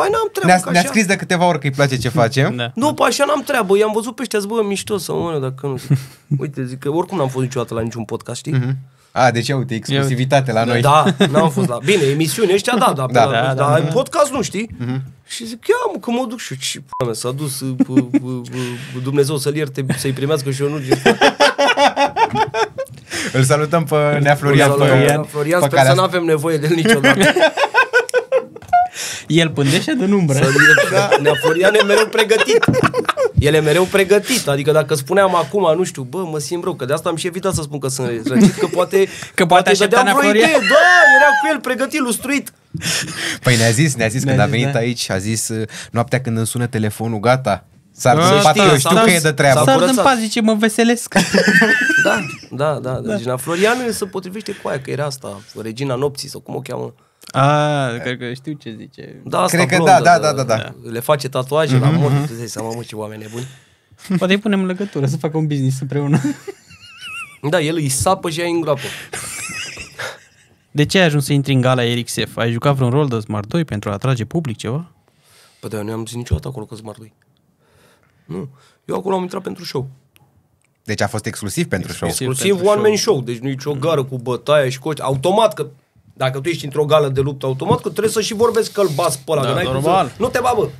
Păi n-am treabă. Ne-a, ne-a scris de câteva ori că îi place ce facem. da. Nu, păi așa n-am treabă. I-am văzut pe ăștia, bă, mișto să mă, dacă nu. *laughs* Uite, zic că oricum n-am fost niciodată la niciun podcast, știi? Mm-hmm. A, deci uite, exclusivitate la da, noi. Da, n-am *laughs* fost la... Bine, emisiune ăștia, da, da, da, da, da, da, da, podcast nu știi. Mm-hmm. Și zic, ia mă, că mă duc și ce p- s-a dus, uh, Dumnezeu să-l ierte, să-i primească și eu nu. Îl salutăm pe Nea Florian, pe Florian sper să nu avem nevoie de niciodată. *laughs* El pândește din umbră. Da, ne-a Neaforian ne mereu pregătit. El e mereu pregătit. Adică dacă spuneam acum, nu știu, bă, mă simt rău, că de asta am și evitat să spun că sunt răcit, că poate... Că poate, poate dădeam vreo idee. Da, era cu el pregătit, lustruit. Păi ne-a zis, ne-a zis ne-a când zis, a venit da. aici, a zis uh, noaptea când îmi sună telefonul, gata, S-ar a, da, pat, știu, eu știu că e de treabă. S-ar în pat, zice, mă veselesc. da, da, da. da. Regina da. deci Florian se potrivește cu aia, că era asta, regina nopții sau cum o cheamă. Ah, cred că știu ce zice. Da, asta cred că blondă, da, da, da, da, da. da. Le face tatuaje mm-hmm. la mhm. mort, tu zici să mă, ce oameni nebuni. Poate îi punem legătură să facă un business împreună. Da, el îi sapă și ai în groapă. De ce ai ajuns să intri în gala Sef? Ai jucat vreun rol de Smart 2 pentru a atrage public ceva? Păi da, nu am zis niciodată acolo că Smart 2. Nu. Eu acolo am intrat pentru show. Deci a fost exclusiv pentru exclusiv show. Exclusiv one-man show. show. Deci nu e nicio gară cu bătaie și coci. Automat că dacă tu ești într-o gală de luptă automat, că trebuie să și vorbesc că-l bați pe ăla. Da, normal. Să... Nu te babă.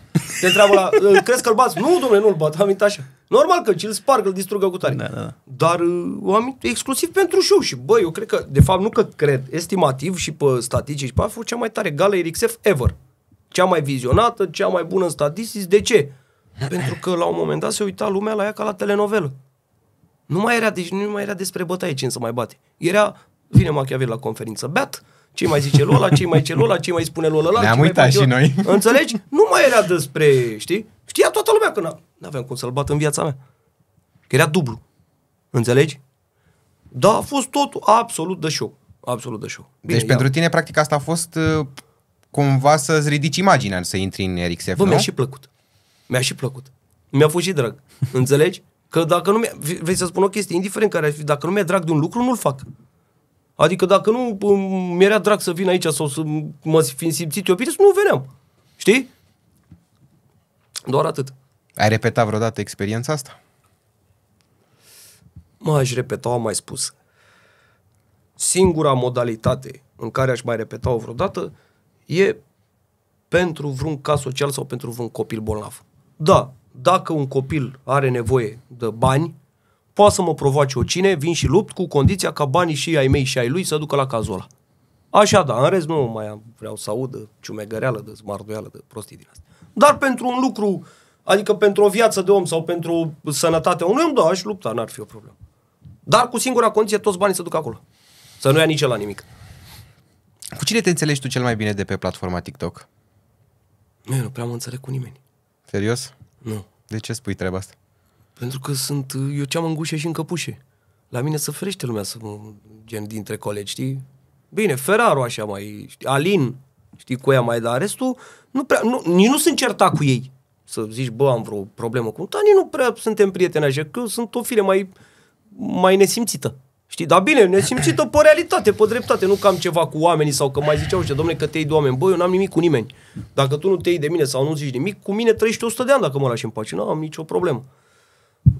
Te întreabă la, crezi că-l bați? Nu, domnule, nu-l bat, am așa. Normal că ți-l sparg, îl distrugă cu tare. Da, da, da. Dar uh, am exclusiv pentru show și băi. eu cred că, de fapt, nu că cred, estimativ și pe statistici, pe a fost cea mai tare gală RXF ever. Cea mai vizionată, cea mai bună în statistici. De ce? *clears throat* Pentru că la un moment dat se uita lumea la ea ca la telenovelă. Nu mai era, deci nu mai era despre bătaie cine să mai bate. Era, vine Machiavel la conferință, beat, ce mai zice Lola, ce mai zice Lola, ce mai spune Lola Ne-am uitat și noi. *laughs* Înțelegi? Nu mai era despre, știi? Știa toată lumea că nu aveam cum să-l bat în viața mea. Că era dublu. Înțelegi? Da, a fost totul absolut de show. Absolut de show. Bine, deci pentru tine, practic, asta a fost uh, cumva să-ți ridici imaginea să intri în RXF, Bă, nu? mi-a și plăcut. Mi-a și plăcut. Mi-a fost și drag. *laughs* Înțelegi? Că dacă nu mi Vrei să spun o chestie, indiferent care ar fi, dacă nu mi-e drag de un lucru, nu-l fac. Adică dacă nu mi-era drag să vin aici sau să mă fi simțit eu bine, nu veneam. Știi? Doar atât. Ai repetat vreodată experiența asta? Mă, aș repeta, am mai spus. Singura modalitate în care aș mai repeta-o vreodată e pentru vreun caz social sau pentru vreun copil bolnav. Da, dacă un copil are nevoie de bani, poate să mă provoace oricine, vin și lupt cu condiția ca banii și ai mei și ai lui să ducă la cazul ăla. Așa, da, în rest nu mai am, vreau să aud ciumegăreală, de smardoială, de prostii din asta. Dar pentru un lucru, adică pentru o viață de om sau pentru sănătatea unui om, da, aș lupta, n-ar fi o problemă. Dar cu singura condiție, toți banii să ducă acolo. Să nu ia nici la nimic. Cu cine te înțelegi tu cel mai bine de pe platforma TikTok? Nu, eu nu prea mă înțeleg cu nimeni. Serios? Nu. De ce spui treaba asta? Pentru că sunt, eu ceam în gușe și în căpușe. La mine să ferește lumea să mă, gen dintre colegi, știi? Bine, Ferraro așa mai, știi? Alin, știi, cu ea mai, dar restul, nu prea, nu, nici nu sunt certa cu ei. Să zici, bă, am vreo problemă cu dar nici nu prea suntem prieteni așa, că sunt o fire mai, mai nesimțită. Știi, dar bine, nesimțită pe realitate, pe dreptate, nu că am ceva cu oamenii sau că mai ziceau, și domnule, că te iei de oameni. Bă, eu n-am nimic cu nimeni. Dacă tu nu te iei de mine sau nu zici nimic, cu mine trăiești 100 de ani dacă mă lași în pace. Nu am nicio problemă.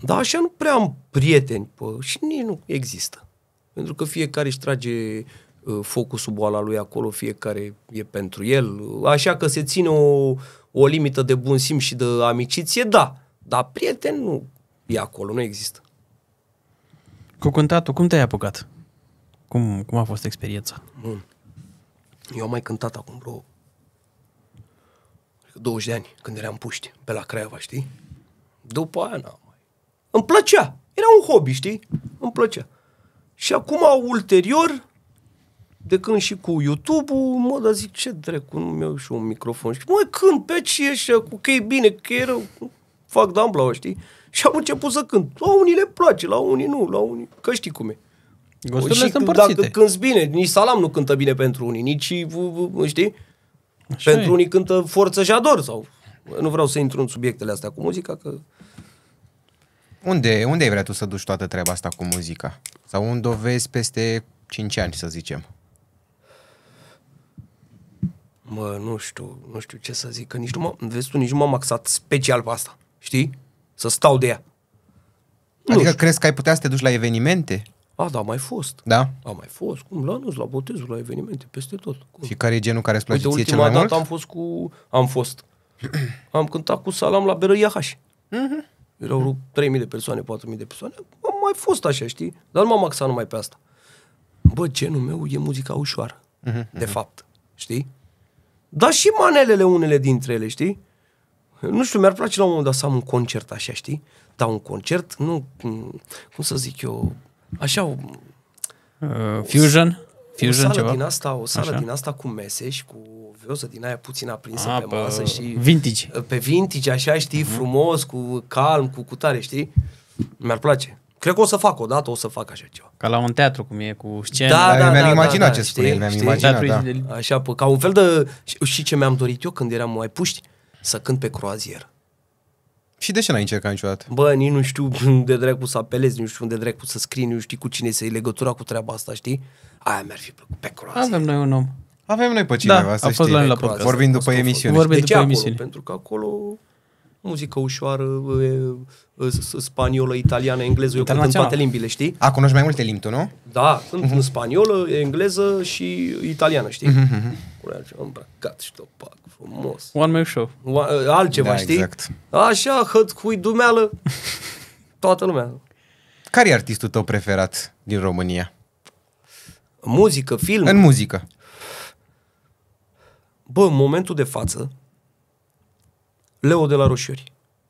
Dar așa nu prea am prieteni pă, și nici nu există. Pentru că fiecare își trage uh, ă, focusul boala lui acolo, fiecare e pentru el. Așa că se ține o, o limită de bun simț și de amiciție, da. Dar prieten nu e acolo, nu există. Cu cântatul, cum te-ai apucat? Cum, cum a fost experiența? Bun. Eu am mai cântat acum vreo 20 de ani, când eram puști, pe la Craiova, știi? După aia n-am îmi plăcea. Era un hobby, știi? Îmi plăcea. Și acum, ulterior, de când și cu YouTube-ul, mă, dar zic, ce dracu, nu mi-au și un microfon. Și mă, când, pe ce ești cu că e bine, că e rău, fac dambla, știi? Și am început să cânt. La unii le place, la unii nu, la unii, că știi cum e. Gosturile păi sunt împărțite. Dacă cânti bine, nici Salam nu cântă bine pentru unii, nici, știi? Așa pentru e. unii cântă forță și ador sau... Nu vreau să intru în subiectele astea cu muzica, că unde, unde ai vrea tu să duci toată treaba asta cu muzica? Sau unde o vezi peste 5 ani, să zicem? Mă, nu știu, nu știu ce să zic, că nici nu m-am, vezi tu, nici nu m-am axat special pe asta, știi? Să stau de ea. adică nu crezi că ai putea să te duci la evenimente? A, da, mai fost. Da? A, mai fost. Cum? La nu, la botezul, la evenimente, peste tot. Cum? Și care e genul care îți place Uite, ție cel mai dată mult? am fost cu... Am fost. *clears throat* am cântat cu Salam la Berăia Mhm. Erau 3.000 de persoane, 4.000 de persoane. Am mai fost așa, știi? Dar nu m-am axat numai pe asta. Bă, genul meu e muzica ușoară, uh-huh, de mhm. fapt, știi? Dar și manelele unele dintre ele, știi? Nu știu, mi-ar place la un moment dat să am un concert așa, știi? Dar un concert, nu, cum să zic eu, așa... O, uh, fusion? Fusion o sală ceva? din asta, o sală așa. din asta cu mese și cu nervoasă, din aia puțin aprinsă A, pe, masă și... Vintage. Pe vintage, așa, știi, uh-huh. frumos, cu calm, cu cutare, știi? Mi-ar place. Cred că o să fac o dată, o să fac așa ceva. Ca la un teatru, cum e, cu scenă. Da, da, da, mi-am da, imaginat da, ce știi, spune, mi-am știi? imaginat, da. Așa, pă, ca un fel de... Și ce mi-am dorit eu când eram mai puști? Să cânt pe croazier. Și de ce n-ai încercat niciodată? Bă, nici nu știu *laughs* unde dracu să apelez, nu știu unde dracu să scrii, nu știu cu cine să-i legătura cu treaba asta, știi? Aia mi-ar fi plăcut pe croazier. Avem noi un om. Avem noi pe da, cineva, da, să a fost știi, la, la podcast. Vorbim după emisiune. Vorbim de după ce emisiune? Acolo? Pentru că acolo muzică ușoară, spaniolă, italiană, engleză, eu cânt în toate limbile, știi? A, cunoști mai multe limbi tu, nu? Da, sunt uh-huh. Mhm. în spaniolă, engleză și italiană, știi? Uh-huh. îmbrăcat și topac, frumos. One man show. One, altceva, da, știi? Exact. Așa, cu dumeală, toată lumea. Care e artistul tău preferat din România? Muzică, film? În muzică. Bă, în momentul de față, Leo de la Roșiori.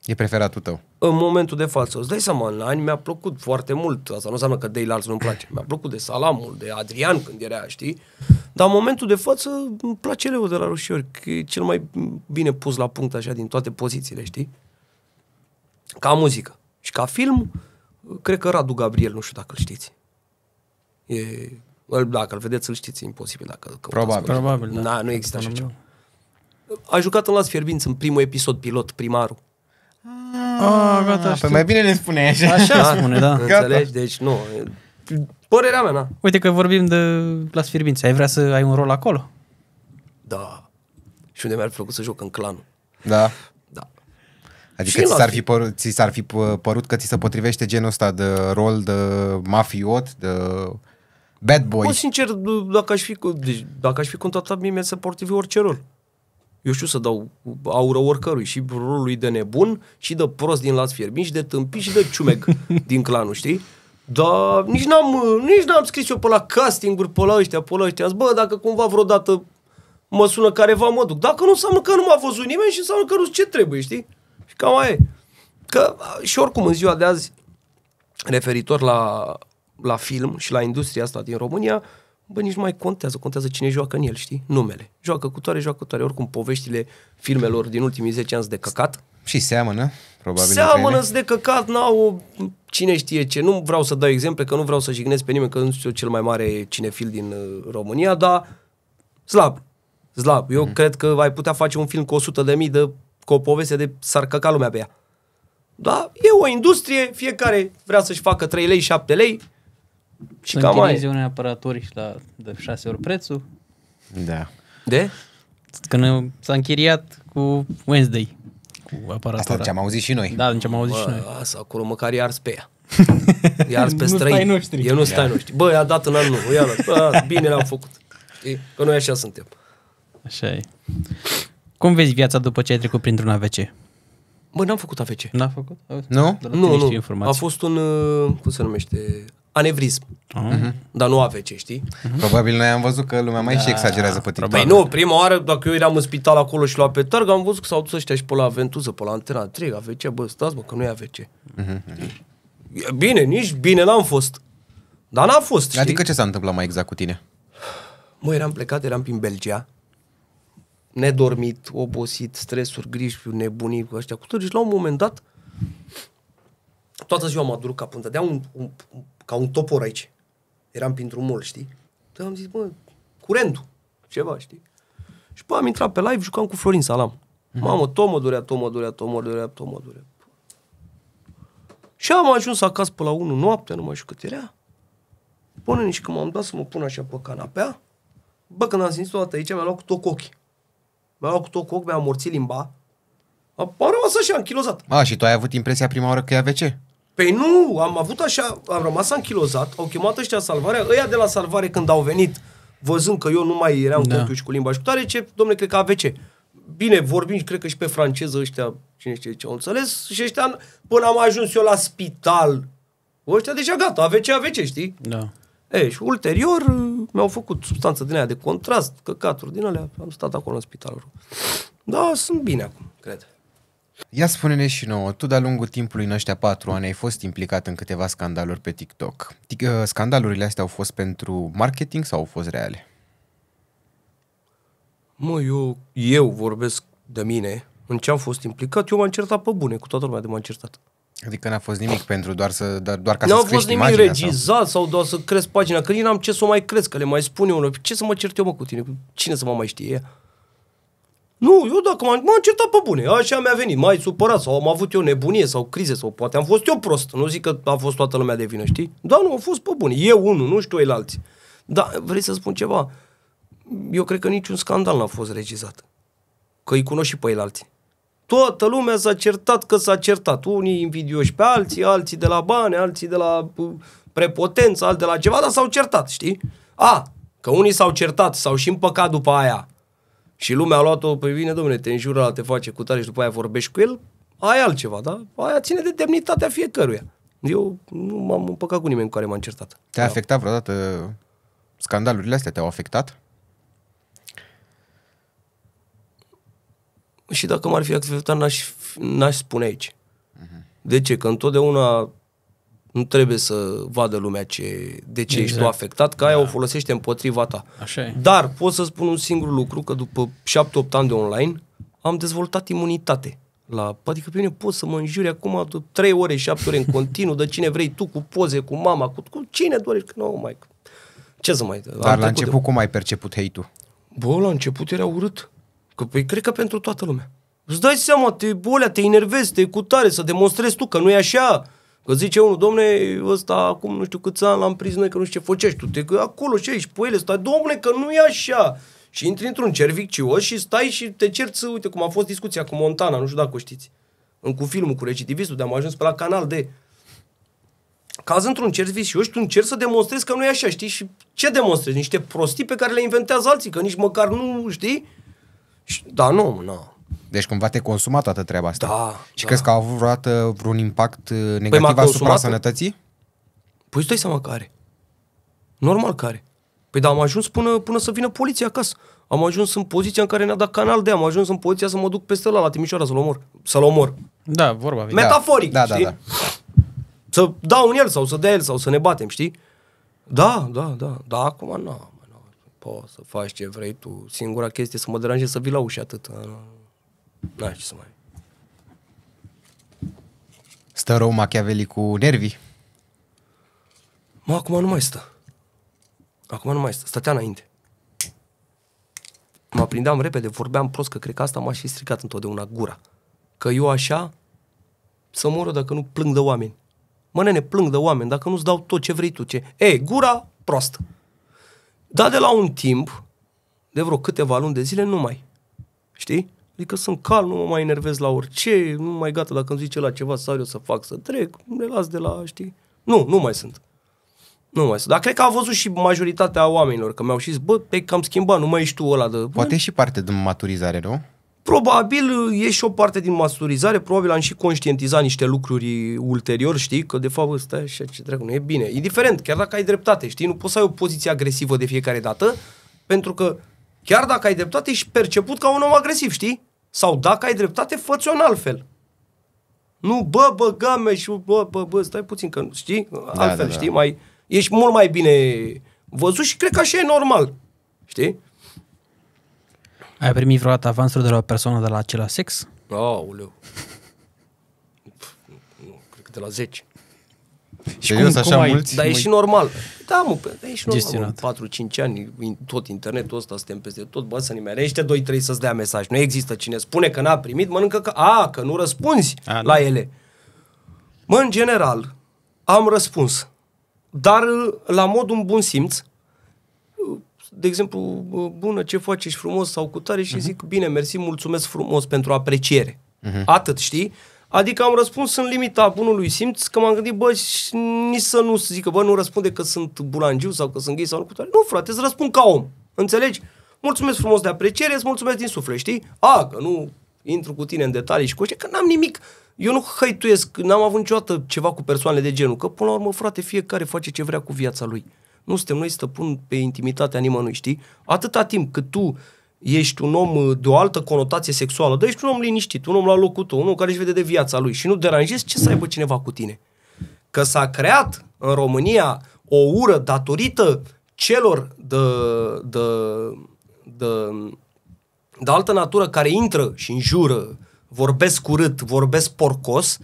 E preferatul tău. În momentul de față, îți dai seama, în ani mi-a plăcut foarte mult. Asta nu înseamnă că de la alții nu-mi place. Mi-a plăcut de Salamul, de Adrian când era, știi? Dar în momentul de față îmi place Leo de la Roșiori, că e cel mai bine pus la punct așa din toate pozițiile, știi? Ca muzică. Și ca film, cred că Radu Gabriel, nu știu dacă îl știți. E dacă îl vedeți, îl știți, e imposibil dacă îl Probabil, probabil da. Na, nu există așa ceva. A jucat în Las Fierbinți în primul episod pilot, primarul. Ah, ah gata, păi mai bine ne spune așa. Așa da, spune, da. Înțelegi? Deci nu. Părerea mea, na. Uite că vorbim de Las Fierbinți. Ai vrea să ai un rol acolo? Da. Și unde mi-ar plăcut să joc în clan. Da. Da. Adică ți s-ar, fi păr- ți s-ar fi părut că ți se potrivește genul ăsta de rol de mafiot, de bad boy. Bă, sincer, dacă aș fi, deci, dacă aș fi contactat mie mi-ar să portivi orice rol. Eu știu să dau aură oricărui și rolului de nebun și de prost din lați fierbin și de tâmpi și de ciumec *laughs* din clanul, știi? Dar nici n-am, nici n-am scris eu pe la casting-uri, pe la ăștia, pe la ăștia. Bă, dacă cumva vreodată mă sună careva, mă duc. Dacă nu, înseamnă că nu m-a văzut nimeni și înseamnă că nu ce trebuie, știi? Și cam aia e. Că, și oricum, în ziua de azi, referitor la la film și la industria asta din România, bă, nici nu mai contează, contează cine joacă în el, știi? Numele. Joacă cu toare, joacă cu toare. Oricum, poveștile filmelor din ultimii 10 ani de căcat. Și seamănă, probabil. Seamănă, de căcat, n-au cine știe ce. Nu vreau să dau exemple, că nu vreau să jignesc pe nimeni, că nu știu cel mai mare cinefil din uh, România, dar slab. Slab. Eu mm-hmm. cred că ai putea face un film cu 100 de mii de, cu o poveste de s-ar căca lumea pe ea. Da? E o industrie, fiecare vrea să-și facă 3 lei, 7 lei, și cam mai. un aparaturi și la de șase ori prețul. Da. De? Când s-a închiriat cu Wednesday. Cu aparatura. Asta ce am auzit și noi. Da, ce am auzit Bă, și noi. Asta acolo măcar iar ars pe ea. *laughs* Iar pe străini. Nu stai Eu nu stai da. noștri. Bă, i-a dat în anul Ia, bine l-am făcut. E, că noi așa suntem. Așa e. Cum vezi viața după ce ai trecut printr-un AVC? Bă, n-am făcut AVC. N-a făcut? Nu? Nu, nu. A fost un, uh, cum se numește, anevrism. Uh-huh. Dar nu AVC, știi? Uh-huh. Probabil noi am văzut că lumea mai da, și exagerează pe TikTok. Păi nu, prima oară, dacă eu eram în spital acolo și la pe targ, am văzut că s-au dus ăștia și pe la aventuză, pe la Antena 3, AVC, bă, stați mă, că nu e AVC. Uh-huh. Mhm. Bine, nici bine n-am fost. Dar n-a fost, știi? Adică ce s-a întâmplat mai exact cu tine? Mă, eram plecat, eram prin Belgia, nedormit, obosit, stresuri, griji, nebunii cu ăștia, cu tot, și deci, la un moment dat, toată ziua m-a durut ca punta, dea un, un, un ca un topor aici. Eram printr-un mol, știi? Dar am zis, bă, curentul, ceva, știi? Și bă, am intrat pe live, jucam cu Florin Salam. Mm-hmm. Mamă, mă durea, mă durea, mă durea, mă durea. Și am ajuns acasă pe la 1 noapte, nu mai știu cât era. Până nici când m-am dat să mă pun așa pe canapea. Bă, când am simțit toată aici, mi-a luat cu tot ochii. Mi-a luat cu tot cu ochii, mi-a morțit limba. Am rămas așa, închilozat. A, și tu ai avut impresia prima oară că e AVC? Păi nu, am avut așa, am rămas anchilozat, au chemat ăștia salvarea, ăia de la salvare când au venit, văzând că eu nu mai eram da. totuși cu limba și ce, domnule, cred că AVC. Bine, vorbim, cred că și pe franceză ăștia, cine știe ce au înțeles, și ăștia, până am ajuns eu la spital, ăștia deja gata, AVC, AVC, știi? Da. E, și ulterior uh, mi-au făcut substanță din aia de contrast, căcaturi din alea, am stat acolo în spital. Da, sunt bine acum, cred. Ia spune-ne și nouă, tu de-a lungul timpului în ăștia patru ani ai fost implicat în câteva scandaluri pe TikTok. Uh, scandalurile astea au fost pentru marketing sau au fost reale? Mă, eu, eu vorbesc de mine, în ce am fost implicat, eu m-am certat pe bune, cu toată lumea de m-am certat. Adică n-a fost nimic pentru doar, să, doar, doar ca n-a să N-a fost nimic regizat sau? sau doar să cresc pagina, că n-am ce să o mai cresc, că le mai spune unul, ce să mă cert eu mă cu tine, cine să mă mai știe ea? Nu, eu dacă m-am, m-am certat pe bune, așa mi-a venit, mai supărat sau am avut eu nebunie sau crize sau poate am fost eu prost, nu zic că a fost toată lumea de vină, știi? Da, nu, am fost pe bune, eu unul, nu știu el alții. Da, vrei să spun ceva, eu cred că niciun scandal n-a fost regizat, că îi cunoști și pe el alții. Toată lumea s-a certat că s-a certat, unii invidioși pe alții, alții de la bani, alții de la uh, prepotență, alții de la ceva, dar s-au certat, știi? A, că unii s-au certat, s-au și împăcat după aia, și lumea a luat-o pe vine, domnule, te înjură, te face cu tare și după aia vorbești cu el, ai altceva, da? Aia ține de demnitatea fiecăruia. Eu nu m-am împăcat cu nimeni cu care m a încertat. Te-a da. afectat vreodată scandalurile astea? Te-au afectat? Și dacă m-ar fi afectat, n-aș, n-aș spune aici. Uh-huh. De ce? Că întotdeauna nu trebuie să vadă lumea ce, de ce exact. ești tu exact. afectat, că da. aia o folosește împotriva ta. Așa e. Dar pot să spun un singur lucru, că după 7-8 ani de online am dezvoltat imunitate. La, adică pe mine poți să mă înjuri acum 3 ore, 7 ore în continuu, de cine vrei tu, cu poze, cu mama, cu, cu cine dorești, că nu, no, mai. Ce să mai... Dar la început de... cum ai perceput hate-ul? Bă, la început era urât. Că, păi, cred că pentru toată lumea. Îți dai seama, te bolea, te enervezi, te cu tare, să demonstrezi tu că nu e așa. Că zice unul, domne, ăsta acum nu știu câți ani l-am prins noi că nu știu ce făcești tu, te acolo și aici, păi stai, domne, că nu e așa. Și intri într-un cer vicios și stai și te cerți, uite cum a fost discuția cu Montana, nu știu dacă o știți, în, cu filmul cu recidivistul, de am ajuns pe la canal de caz într-un cer vicios și tu încerci să demonstrezi că nu e așa, știi? Și ce demonstrezi? Niște prostii pe care le inventează alții, că nici măcar nu știi? Și, da, nu, nu. Deci cumva te consuma toată treaba asta. Da, și da. crezi că a avut vreodată vreun impact uh, păi negativ păi asupra sănătății? Păi stai să mă care. Normal care. Păi da, am ajuns până, până să vină poliția acasă. Am ajuns în poziția în care ne-a dat canal de am ajuns în poziția să mă duc peste la, la Timișoara să-l omor. Să-l omor. Da, vorba. Vine. Metaforic, da, da știi? Da, da, da. Să dau în el sau să dea el sau să ne batem, știi? Da, da, da. Da, acum nu. Poți să faci ce vrei tu. Singura chestie să mă deranjezi să vii la ușa atât. N-ai ce să mai... Stă rău Machiavelli cu nervii? Mă, acum nu mai stă. Acum nu mai stă. Stătea înainte. Mă prindeam repede, vorbeam prost, că cred că asta m-a și stricat întotdeauna gura. Că eu așa să mor dacă nu plâng de oameni. Mă, nene, plâng de oameni, dacă nu-ți dau tot ce vrei tu. Ce... E, gura proastă. Dar de la un timp, de vreo câteva luni de zile, nu mai. Știi? Adică sunt calm, nu mă mai enervez la orice, nu mai gata, dacă îmi zice la ceva sau eu să fac, să trec, le las de la, știi? Nu, nu mai sunt. Nu mai sunt. Dar cred că a văzut și majoritatea oamenilor, că mi-au zis, bă, pe că am schimbat, nu mai ești tu ăla de... Poate și parte din maturizare, nu? Probabil e și o parte din maturizare, probabil am și conștientizat niște lucruri ulterior, știi, că de fapt ăsta și ce dracu, nu e bine. Indiferent, chiar dacă ai dreptate, știi, nu poți să ai o poziție agresivă de fiecare dată, pentru că chiar dacă ai dreptate, ești perceput ca un om agresiv, știi? Sau dacă ai dreptate, fă-ți-o în altfel. Nu, bă, bă, game și bă, bă, bă, stai puțin că nu, știi? Da, da, altfel, da, da. știi? Mai, ești mult mai bine văzut și cred că așa e normal. Știi? Ai primit vreodată avansuri de la o persoană de la același sex? Aoleu. Pff, nu, cred că de la 10. Și cum, așa cum ai, mulți? Dar e și normal. Da, mă, păi, e și Gestionat. normal. 4-5 ani, tot internetul ăsta, suntem peste tot, bă, să nimerește, 2-3 să-ți dea mesaj. Nu există cine spune că n-a primit, mănâncă că, a, că nu răspunzi a, da. la da. ele. Mă, în general, am răspuns. Dar uh, la mod un bun simț, uh, de exemplu, uh, bună, ce faci, ești frumos sau cu tare și uh-huh. zic, bine, mersi, mulțumesc frumos pentru apreciere. Uh-huh. Atât, știi? Adică am răspuns în limita bunului simț că m-am gândit, bă, nici să nu să zică, bă, nu răspunde că sunt bulangiu sau că sunt gay sau nu cu Nu, frate, îți răspund ca om. Înțelegi? Mulțumesc frumos de apreciere, îți mulțumesc din suflet, știi? A, că nu intru cu tine în detalii și cu așa, că n-am nimic. Eu nu hăituiesc, n-am avut niciodată ceva cu persoane de genul, că până la urmă, frate, fiecare face ce vrea cu viața lui. Nu suntem noi stăpân pe intimitatea nimănui, știi? Atâta timp cât tu ești un om uh, de o altă conotație sexuală, dar ești un om liniștit, un om la locul tău, om care își vede de viața lui și nu deranjezi ce să aibă cineva cu tine. Că s-a creat în România o ură datorită celor de, de, de, de altă natură care intră și înjură, vorbesc curât, vorbesc porcos,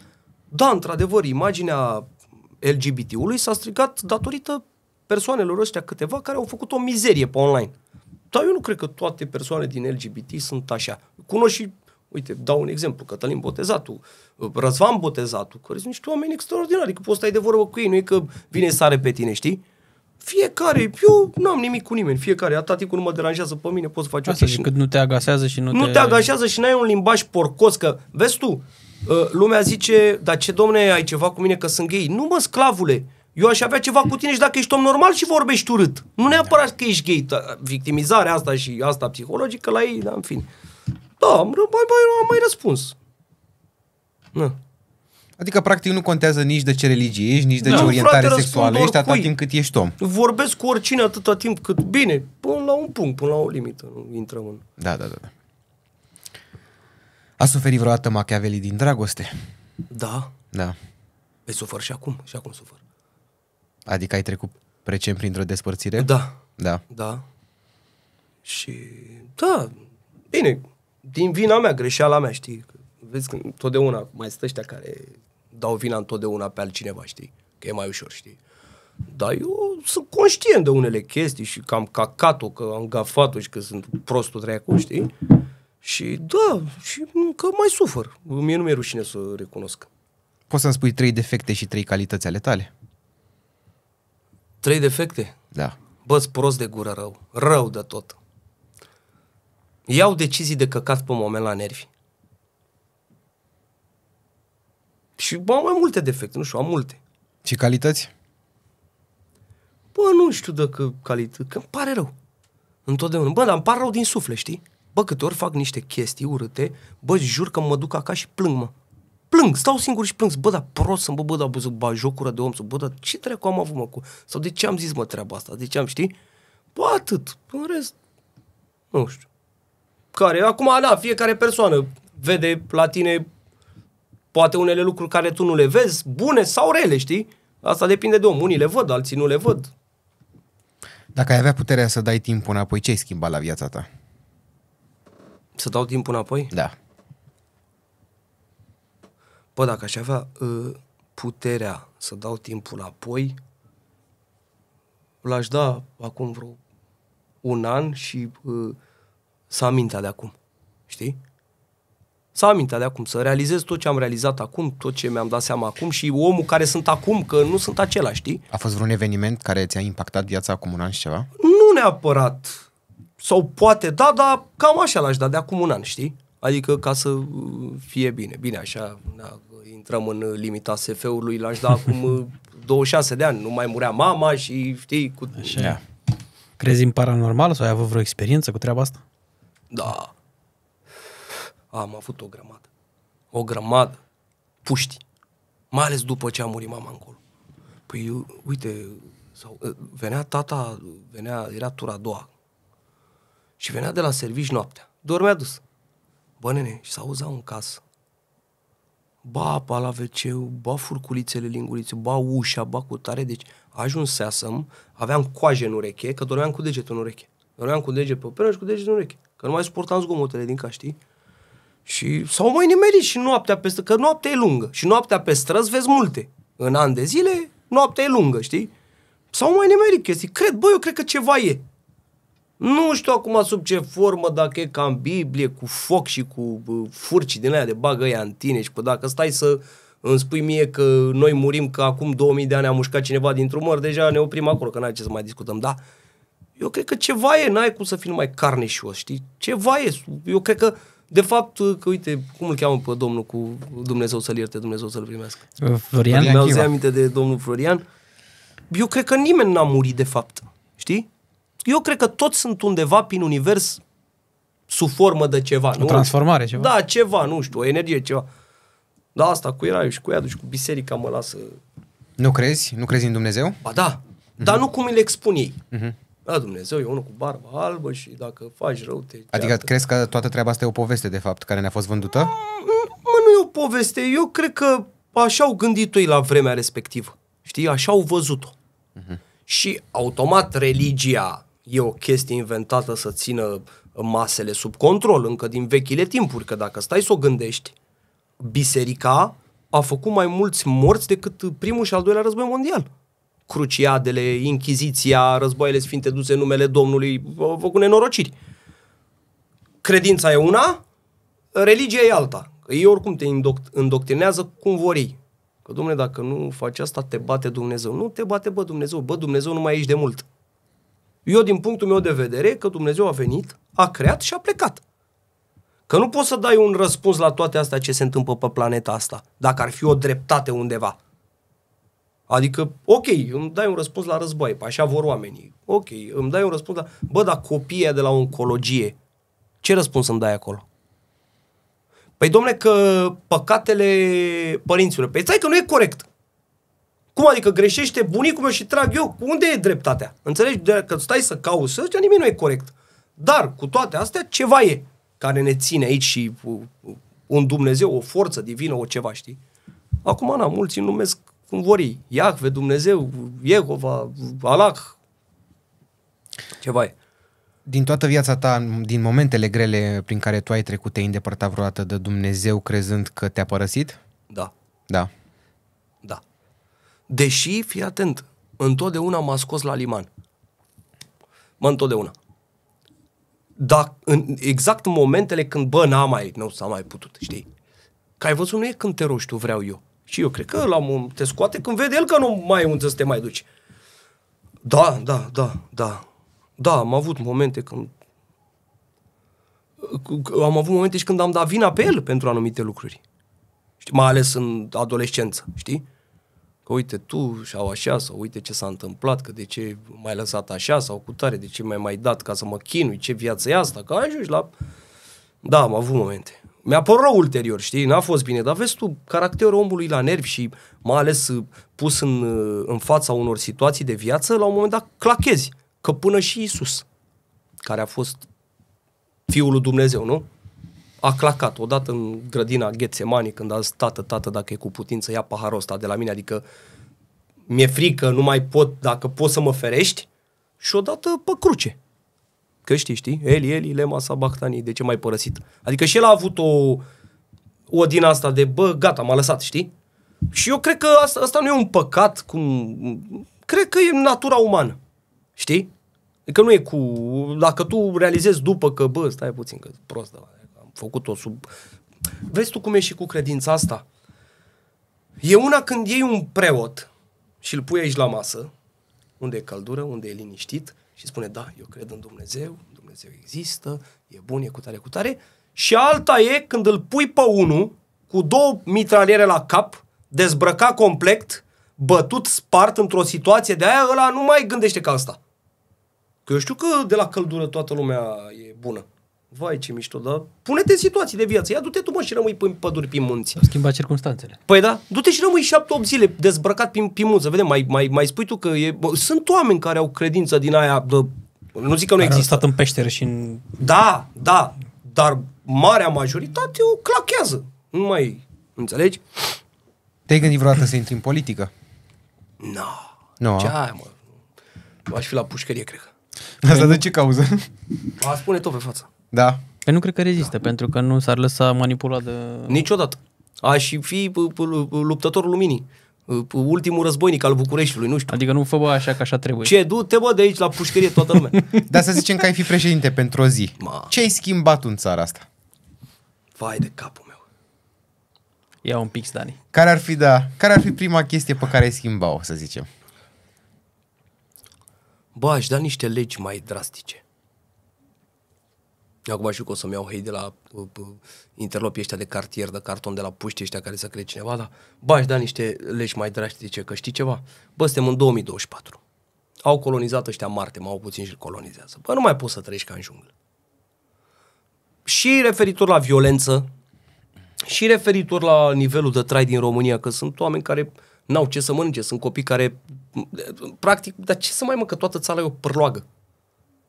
da, într-adevăr, imaginea LGBT-ului s-a stricat datorită persoanelor ăștia câteva care au făcut o mizerie pe online. Dar eu nu cred că toate persoanele din LGBT sunt așa. Cunosc și, uite, dau un exemplu, Cătălin Botezatu, Răzvan Botezatu, care sunt niște oameni extraordinari, că adică poți stai de vorbă cu ei, nu e că vine sare pe tine, știi? Fiecare, eu nu am nimic cu nimeni, fiecare, atâta nu mă deranjează pe mine, poți să faci Asta și cât nu te agasează și nu, nu te... te agasează și n-ai un limbaj porcos, că, vezi tu, ă, lumea zice, dar ce domne, ai ceva cu mine că sunt gay? Nu mă, sclavule, eu aș avea ceva cu tine și dacă ești om normal și vorbești urât. Nu neapărat că ești gay. Victimizarea asta și asta psihologică la ei, da, în fine. Da, am, mai, mai, am mai răspuns. Nu. Adică, practic, nu contează nici de ce religie ești, nici de da, ce orientare frate, sexuală ești, atât timp cât ești om. Vorbesc cu oricine atâta timp cât... Bine, până la un punct, până la o limită, nu intrăm în... Da, da, da. da. A suferit vreodată Machiavelli din dragoste? Da. Da. Vei sufăr și acum, și acum sufăr. Adică ai trecut precem printr-o despărțire? Da. Da. Da. Și da, bine, din vina mea, greșeala mea, știi? Vezi că întotdeauna mai sunt ăștia care dau vina întotdeauna pe altcineva, știi? Că e mai ușor, știi? Dar eu sunt conștient de unele chestii și că am cacat-o, că am gafat-o și că sunt prostul treacu, știi? Și da, și că mai sufăr. Mie nu mi-e rușine să recunosc. Poți să-mi spui trei defecte și trei calități ale tale? Trei defecte? Da. Bă, prost de gură rău. Rău de tot. Iau decizii de căcat pe moment la nervi. Și bă, am mai multe defecte, nu știu, am multe. Ce calități? Bă, nu știu dacă calități, că îmi pare rău. Întotdeauna. Bă, dar îmi pare rău din suflet, știi? Bă, câte ori fac niște chestii urâte, bă, jur că mă duc acasă și plâng, mă plâng, stau singur și plâng, bă, dar prost sunt, bă, bă, dar bă, jocură de om, bă, dar ce trecu am avut, mă, cu... Sau de ce am zis, mă, treaba asta, de ce am, știi? Bă, atât, în rest, nu știu. Care, acum, da, fiecare persoană vede la tine poate unele lucruri care tu nu le vezi, bune sau rele, știi? Asta depinde de om. Unii le văd, alții nu le văd. Dacă ai avea puterea să dai timp înapoi, ce ai schimba la viața ta? Să dau timp înapoi? Da. Bă, dacă aș avea uh, puterea să dau timpul apoi, l-aș da acum vreo un an și uh, să amintea de acum, știi? Să amintea de acum, să realizez tot ce am realizat acum, tot ce mi-am dat seama acum și omul care sunt acum, că nu sunt acela, știi? A fost vreun eveniment care ți-a impactat viața acum un an și ceva? Nu neapărat. Sau poate da, dar cam așa l-aș da de acum un an, știi? Adică ca să uh, fie bine. Bine, așa, da, intrăm în limita SF-ului, l-aș da acum 26 uh, *laughs* de ani, nu mai murea mama și știi... Cu... Așa. Da. Crezi în paranormal sau ai avut vreo experiență cu treaba asta? Da. Am avut o grămadă. O grămadă. Puști. Mai ales după ce a murit mama încolo. Păi, uite, sau, uh, venea tata, venea, era tura a doua. Și venea de la servici noaptea. Dormea dus. Bă, nene, și s auzat un casă. Ba apa la wc ba furculițele lingurițe, ba ușa, ba cu tare. Deci ajunseasem, aveam coaje în ureche, că dormeam cu degetul în ureche. Dormeam cu deget pe pernă și cu degetul în ureche. Că nu mai suportam zgomotele din caști. Și s-au mai nimerit și noaptea pe stră, că noaptea e lungă. Și noaptea pe străzi vezi multe. În an de zile, noaptea e lungă, știi? S-au mai nimerit chestii. Cred, bă, eu cred că ceva e. Nu știu acum sub ce formă, dacă e ca în Biblie, cu foc și cu furci din aia de bagă ea în tine și cu dacă stai să îmi spui mie că noi murim, că acum 2000 de ani a mușcat cineva dintr-un măr, deja ne oprim acolo, că n-ai ce să mai discutăm, da? Eu cred că ceva e, n-ai cum să fii numai carne și os, știi? Ceva e, eu cred că de fapt, că uite, cum îl cheamă pe domnul cu Dumnezeu să-l ierte, Dumnezeu să-l primească? Florian? Mi-au aminte de domnul Florian. Eu cred că nimeni n-a murit de fapt, știi? eu cred că toți sunt undeva prin univers sub formă de ceva. O nu? transformare, ceva. Da, ceva, nu știu, o energie, ceva. Da, asta cu era și cu ea, și cu biserica mă lasă... Nu crezi? Nu crezi în Dumnezeu? Ba da, uh-huh. dar nu cum îi le expun ei. Uh-huh. Da, Dumnezeu e unul cu barba albă și dacă faci rău te... Adică ceartă. crezi că toată treaba asta e o poveste, de fapt, care ne-a fost vândută? Mm, mă, nu e o poveste. Eu cred că așa au gândit-o ei la vremea respectivă. Știi? Așa au văzut-o. Uh-huh. Și automat religia e o chestie inventată să țină masele sub control încă din vechile timpuri, că dacă stai să o gândești, biserica a făcut mai mulți morți decât primul și al doilea război mondial. Cruciadele, Inchiziția, războaiele sfinte duse în numele Domnului, au făcut nenorociri. Credința e una, religia e alta. Ei oricum te indoct- cum vor ei. Că, domne, dacă nu faci asta, te bate Dumnezeu. Nu te bate, bă, Dumnezeu. Bă, Dumnezeu nu mai ești de mult. Eu, din punctul meu de vedere, că Dumnezeu a venit, a creat și a plecat. Că nu poți să dai un răspuns la toate astea ce se întâmplă pe planeta asta, dacă ar fi o dreptate undeva. Adică, ok, îmi dai un răspuns la război, așa vor oamenii. Ok, îmi dai un răspuns la... Bă, dar copiii de la oncologie, ce răspuns îmi dai acolo? Păi, domnule, că păcatele părinților... Păi, stai că nu e corect. Cum adică greșește bunicul meu și trag eu? Unde e dreptatea? Înțelegi? că stai să cauți să nimeni nu e corect. Dar, cu toate astea, ceva e care ne ține aici și uh, uh, un Dumnezeu, o forță divină, o ceva, știi? Acum, na, mulți numesc cum vor ei. Iahve, Dumnezeu, Iehova, Alac. ceva e. Din toată viața ta, din momentele grele prin care tu ai trecut, te-ai îndepărtat vreodată de Dumnezeu crezând că te-a părăsit? Da. Da. Deși, fii atent, întotdeauna m-a scos la liman. Mă, întotdeauna. Dar în, exact în momentele când, bă, n-am mai, nu s-a mai putut, știi? Că ai văzut, nu e când te rogi tu, vreau eu. Și eu cred că la un, te scoate când vede el că nu mai e unde să te mai duci. Da, da, da, da. Da, am avut momente când am avut momente și când am dat vina pe el pentru anumite lucruri. Știi? Mai ales în adolescență, știi? că uite tu au așa, sau uite ce s-a întâmplat, că de ce m-ai lăsat așa sau cu tare, de ce mai ai mai dat ca să mă chinui, ce viață e asta, că ajungi la... Da, am avut momente. Mi-a părut rău ulterior, știi, n-a fost bine, dar vezi tu, caracterul omului la nervi și mai ales uh, pus în, uh, în fața unor situații de viață, la un moment dat clachezi, că până și Isus, care a fost Fiul lui Dumnezeu, nu? a clacat odată în grădina Ghețemani când a zis tată, tată, dacă e cu putință, ia paharul ăsta de la mine, adică mi-e frică, nu mai pot, dacă poți să mă ferești, și odată pe cruce. Că știi, știi, Eli, Eli, Lema Sabachtani, de ce mai părăsit? Adică și el a avut o, o din asta de, bă, gata, m-a lăsat, știi? Și eu cred că asta, asta nu e un păcat, cum... cred că e natura umană, știi? Că nu e cu... Dacă tu realizezi după că, bă, stai puțin, că prost, da, făcut-o sub... Vezi tu cum e și cu credința asta? E una când iei un preot și îl pui aici la masă, unde e căldură, unde e liniștit, și spune, da, eu cred în Dumnezeu, Dumnezeu există, e bun, e cu tare, cu tare, și alta e când îl pui pe unul cu două mitraliere la cap, dezbrăcat complet, bătut, spart într-o situație de aia, ăla nu mai gândește ca asta. Că eu știu că de la căldură toată lumea e bună vai ce mișto, da? Pune-te în situații de viață. Ia du-te tu, mă, și rămâi pe păduri, prin munți. Au schimbat circunstanțele. Păi da, du-te și rămâi șapte, opt zile dezbrăcat prin, prin munți. Vedem, mai, mai, mai spui tu că e... Bă, sunt oameni care au credință din aia de... Nu zic că nu există. stat în peșteră și în... Da, da, dar marea majoritate o clachează. Nu mai... Înțelegi? Te-ai gândit vreodată să intri în politică? Nu. No. No. Ce ai, mă? Aș fi la pușcărie, cred Asta de ce cauză? A spune tot pe față. Da. Că nu cred că rezistă, da. pentru că nu s-ar lăsa manipulat de... Niciodată. Aș fi luptătorul luminii ultimul războinic al Bucureștiului, nu știu. Adică nu fă bă așa că așa trebuie. Ce, du-te bă de aici la pușcărie toată lumea. *laughs* Dar să zicem că ai fi președinte pentru o zi. Ma. Ce ai schimbat în țara asta? Vai de capul meu. Ia un pix, Dani. Care ar fi, da, care ar fi prima chestie pe care ai schimba-o, să zicem? Bă, aș da niște legi mai drastice. Acum știu că o să-mi iau hei de la uh, uh interlopii ăștia de cartier, de carton, de la puști ăștia care să crede cineva, dar bă, aș da niște legi mai drastice, că știi ceva? Bă, suntem în 2024. Au colonizat ăștia Marte, mai au puțin și colonizează. Bă, nu mai poți să trăiești ca în junglă. Și referitor la violență, și referitor la nivelul de trai din România, că sunt oameni care n-au ce să mănânce, sunt copii care, practic, dar ce să mai mă, că toată țara e o prloagă.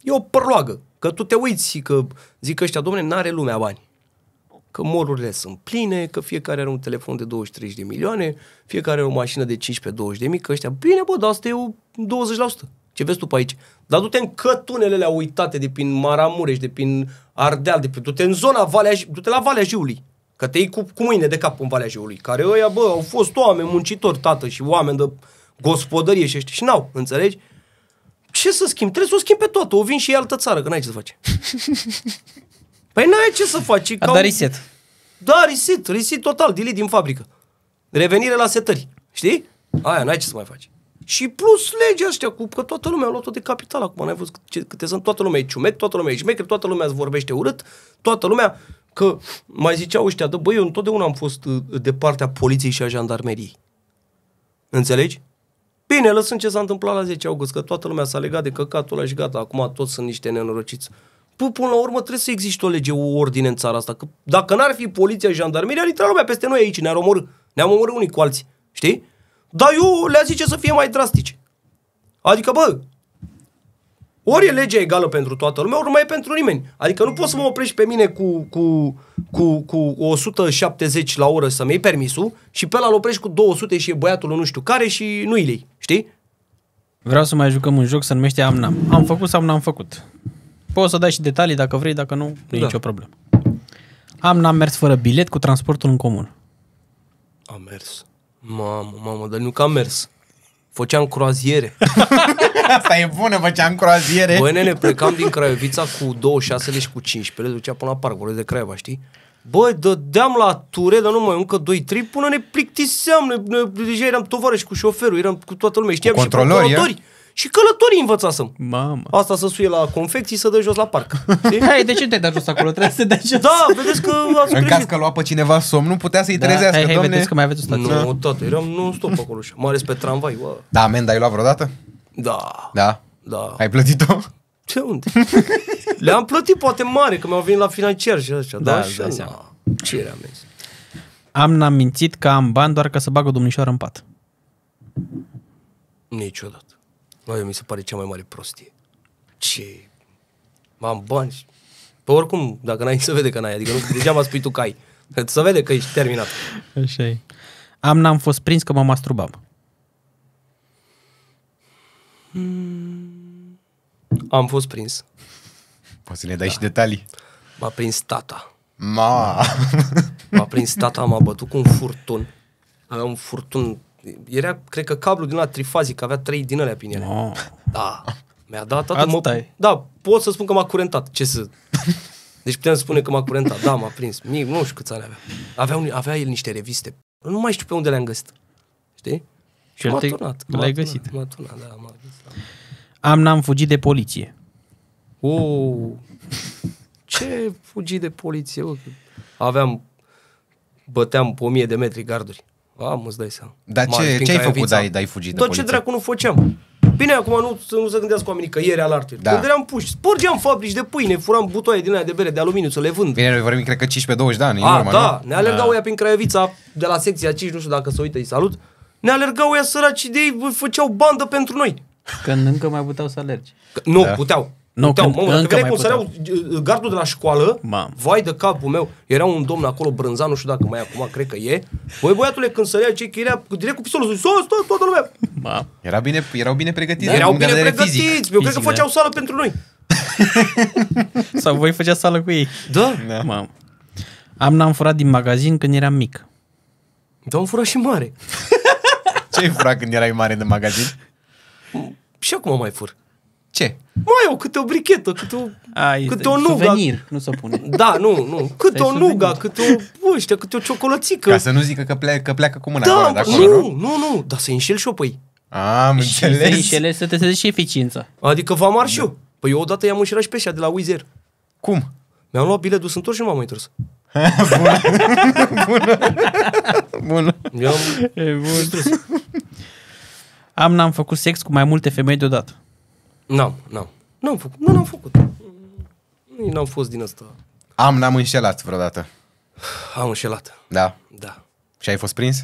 E o părloagă. Că tu te uiți și că zic ăștia, domne, n-are lumea bani. Că morurile sunt pline, că fiecare are un telefon de 23 de milioane, fiecare are o mașină de 15-20 de mii, că ăștia, bine bă, dar asta e o 20%. Ce vezi tu pe aici? Dar du-te în cătunelele uitate de prin Maramureș, de prin Ardeal, de prin... du-te în zona Valea, du-te la Valea Jiului. Că te iei cu, cu mâine de cap în Valea Jiului, care ăia, bă, au fost oameni muncitori, tată, și oameni de gospodărie și ăștia, și n-au, înțelegi? ce să schimb? Trebuie să o schimb pe toată. O vin și e altă țară, că n-ai ce să faci. *laughs* păi n-ai ce să faci. A un... reset. Da, reset. Reset total. Dili din fabrică. Revenire la setări. Știi? Aia, n-ai ce să mai faci. Și plus legea astea, cu, că toată lumea a luat-o de capital acum, n-ai văzut câte, câte sunt, toată lumea e ciumet, toată lumea e șmecher, toată lumea îți vorbește urât, toată lumea, că mai ziceau ăștia, băi, eu întotdeauna am fost uh, de partea poliției și a jandarmeriei. Înțelegi? Bine, lăsând ce s-a întâmplat la 10 august, că toată lumea s-a legat de căcatul ăla și gata, acum toți sunt niște nenorociți. Păi, până la urmă trebuie să existe o lege, o ordine în țara asta. Că dacă n-ar fi poliția și jandarmeria, ar intra lumea peste noi aici, ne-ar omorâ. Ne-am omorât unii cu alții, știi? Dar eu le-a zice să fie mai drastici. Adică, bă, ori e legea egală pentru toată lumea, ori nu mai e pentru nimeni. Adică nu poți să mă oprești pe mine cu, cu, cu, cu 170 la oră să-mi iei permisul și pe ăla îl oprești cu 200 și e băiatul nu știu care și nu îi știi? Vreau să mai jucăm un joc, se numește Amnam. Am făcut sau n-am făcut. Poți să dai și detalii dacă vrei, dacă nu, nu da. nicio problemă. Am n-am mers fără bilet cu transportul în comun. Am mers. Mamă, mamă, dar nu că am mers făceam croaziere. *laughs* Asta e bună, făceam croaziere. Băi, nene, plecam din Craiovița cu 26 și cu 15, le ducea până la parc, de Craiova, știi? Băi, dădeam la ture, dar nu mai încă 2-3, până ne plictiseam, ne, ne, deja eram tovarăși cu șoferul, eram cu toată lumea, știam cu și controlori, și și călătorii învățasem. Mamă. Asta să suie la confecții, să dă jos la parc. *laughs* Hai, de ce te-ai dat jos acolo? Trebuie să te dai da, jos. Da, vedeți că *laughs* ați În caz că lua pe cineva somn, nu putea să-i da, trezească, hai, hai, domne. vedeți că mai aveți o stație. Nu, tată, eram Nu stop acolo și mai ales pe tramvai. Bă. Da, amenda ai luat vreodată? Da. Da? Da. Ai plătit-o? Ce unde? Le-am plătit poate mare, că mi-au venit la financiar și așa. Da, da, așa, da. Ce era mers? Am n-am mințit că am bani doar ca să bag o domnișoară în pat. Niciodată. Mă, eu mi se pare cea mai mare prostie. Ce? Am bani. Pe oricum, dacă n-ai, să vede că n-ai. Adică nu, degeaba spui tu că ai. Să vede că ești terminat. Așa e. Am n-am fost prins că mă masturbam. Mm. Am fost prins. Poți să ne dai da. și detalii. M-a prins tata. Ma! M-a prins tata, m-a bătut cu un furtun. Avea un furtun era, cred că cablu din la trifazic, avea trei din alea pe No. Da. Mi-a dat atât. Mă... Ai. Da, pot să spun că m-a curentat. Ce să... Deci puteam spune că m-a curentat. Da, m-a prins. Mie, nu știu câți ani avea. Avea, un, avea el niște reviste. Nu mai știu pe unde le-am găsit. Știi? Și m-a turnat. L-ai m-a găsit. M-a turnat, da, m-a găsit. Da. Am n-am fugit de poliție. Oh, ce fugi de poliție? Bă? Aveam, băteam pe mie de metri garduri. Am, îți dai seama. Dar ce, ce ai făcut? Dai, dai fugit Tot de ce dracu nu făceam. Bine, acum nu, să nu se gândească oamenii că ieri al artei. Da. Când eram puși, spurgeam fabrici de pâine, furam butoaie din aia de bere de aluminiu să le vând. Bine, noi vorbim, cred că 15-20 de ani, A, urmă, da, nu? ne alergau da. ea prin Craiovița, de la secția 5, nu știu dacă se uită, îi salut. Ne alergau ea săraci de ei, făceau bandă pentru noi. Când încă mai puteau să alergi. Că, nu, da. puteau. Nu, Uiteau, când, mă, încă mai cum gardul de la școală, Mam. vai de capul meu, era un domn acolo, brânzan, nu știu dacă mai e acum, cred că e. Băi, băiatule, când sărea cei era direct cu pistolul, sus, stai, toată lumea. Mam. Era bine, erau bine pregătiți. Da, erau bine pregătiți, fizic. eu fizic, cred că făceau da. sală pentru noi. *laughs* Sau voi făcea sală cu ei. Da. da. Mam. Am n-am furat din magazin când eram mic. Dar am furat și mare. *laughs* Ce ai furat când erai mare de magazin? Și acum mai fur. Ce? Mai o câte o brichetă, câte o, Ai, câte o nuga. Suvenir, nu se s-o pune. Da, nu, nu. Câte o souvenir. nuga, câte o, ăștia, câte o ciocolățică. Ca să nu zică că pleacă, că pleacă cu mâna da, acolo, acolo, nu, nu? Nu, nu, dar să înșel și-o, păi. Am și înțeles. Să-i înșele să te și eficiența. Adică v-am ars da. eu. Păi eu odată i-am înșelat și pe de la Wizer. Cum? Mi-am luat bilet, dus întors și nu m-am mai întors. bună. *laughs* bună. bună. Eu am... E bun. Am n-am făcut sex cu mai multe femei deodată. Nu, nu. Nu am făcut. Nu, n-am făcut. N-am fost din asta. Am, n-am înșelat vreodată. Am înșelat. Da? Da. Și ai fost prins?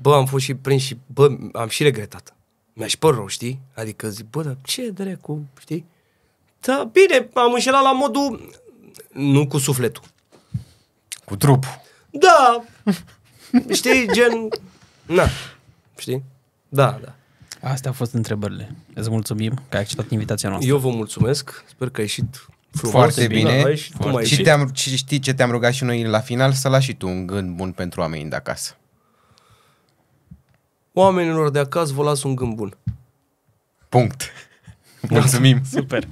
Bă, am fost și prins și, bă, am și regretat. mi aș și rău, știi? Adică zic, bă, dar ce dracu, știi? Da, bine, am înșelat la modul, nu cu sufletul. Cu trup. Da. *laughs* știi, gen, na, știi? Da, da. Astea au fost întrebările. Îți mulțumim că ai acceptat invitația noastră. Eu vă mulțumesc, sper că a ieșit frumos. Foarte bine. bine. Și, Foarte. și te-am, și știi ce te-am rugat și noi la final? Să lași și tu un gând bun pentru oamenii de acasă. Oamenilor de acasă vă las un gând bun. Punct. Mulțumim. Super.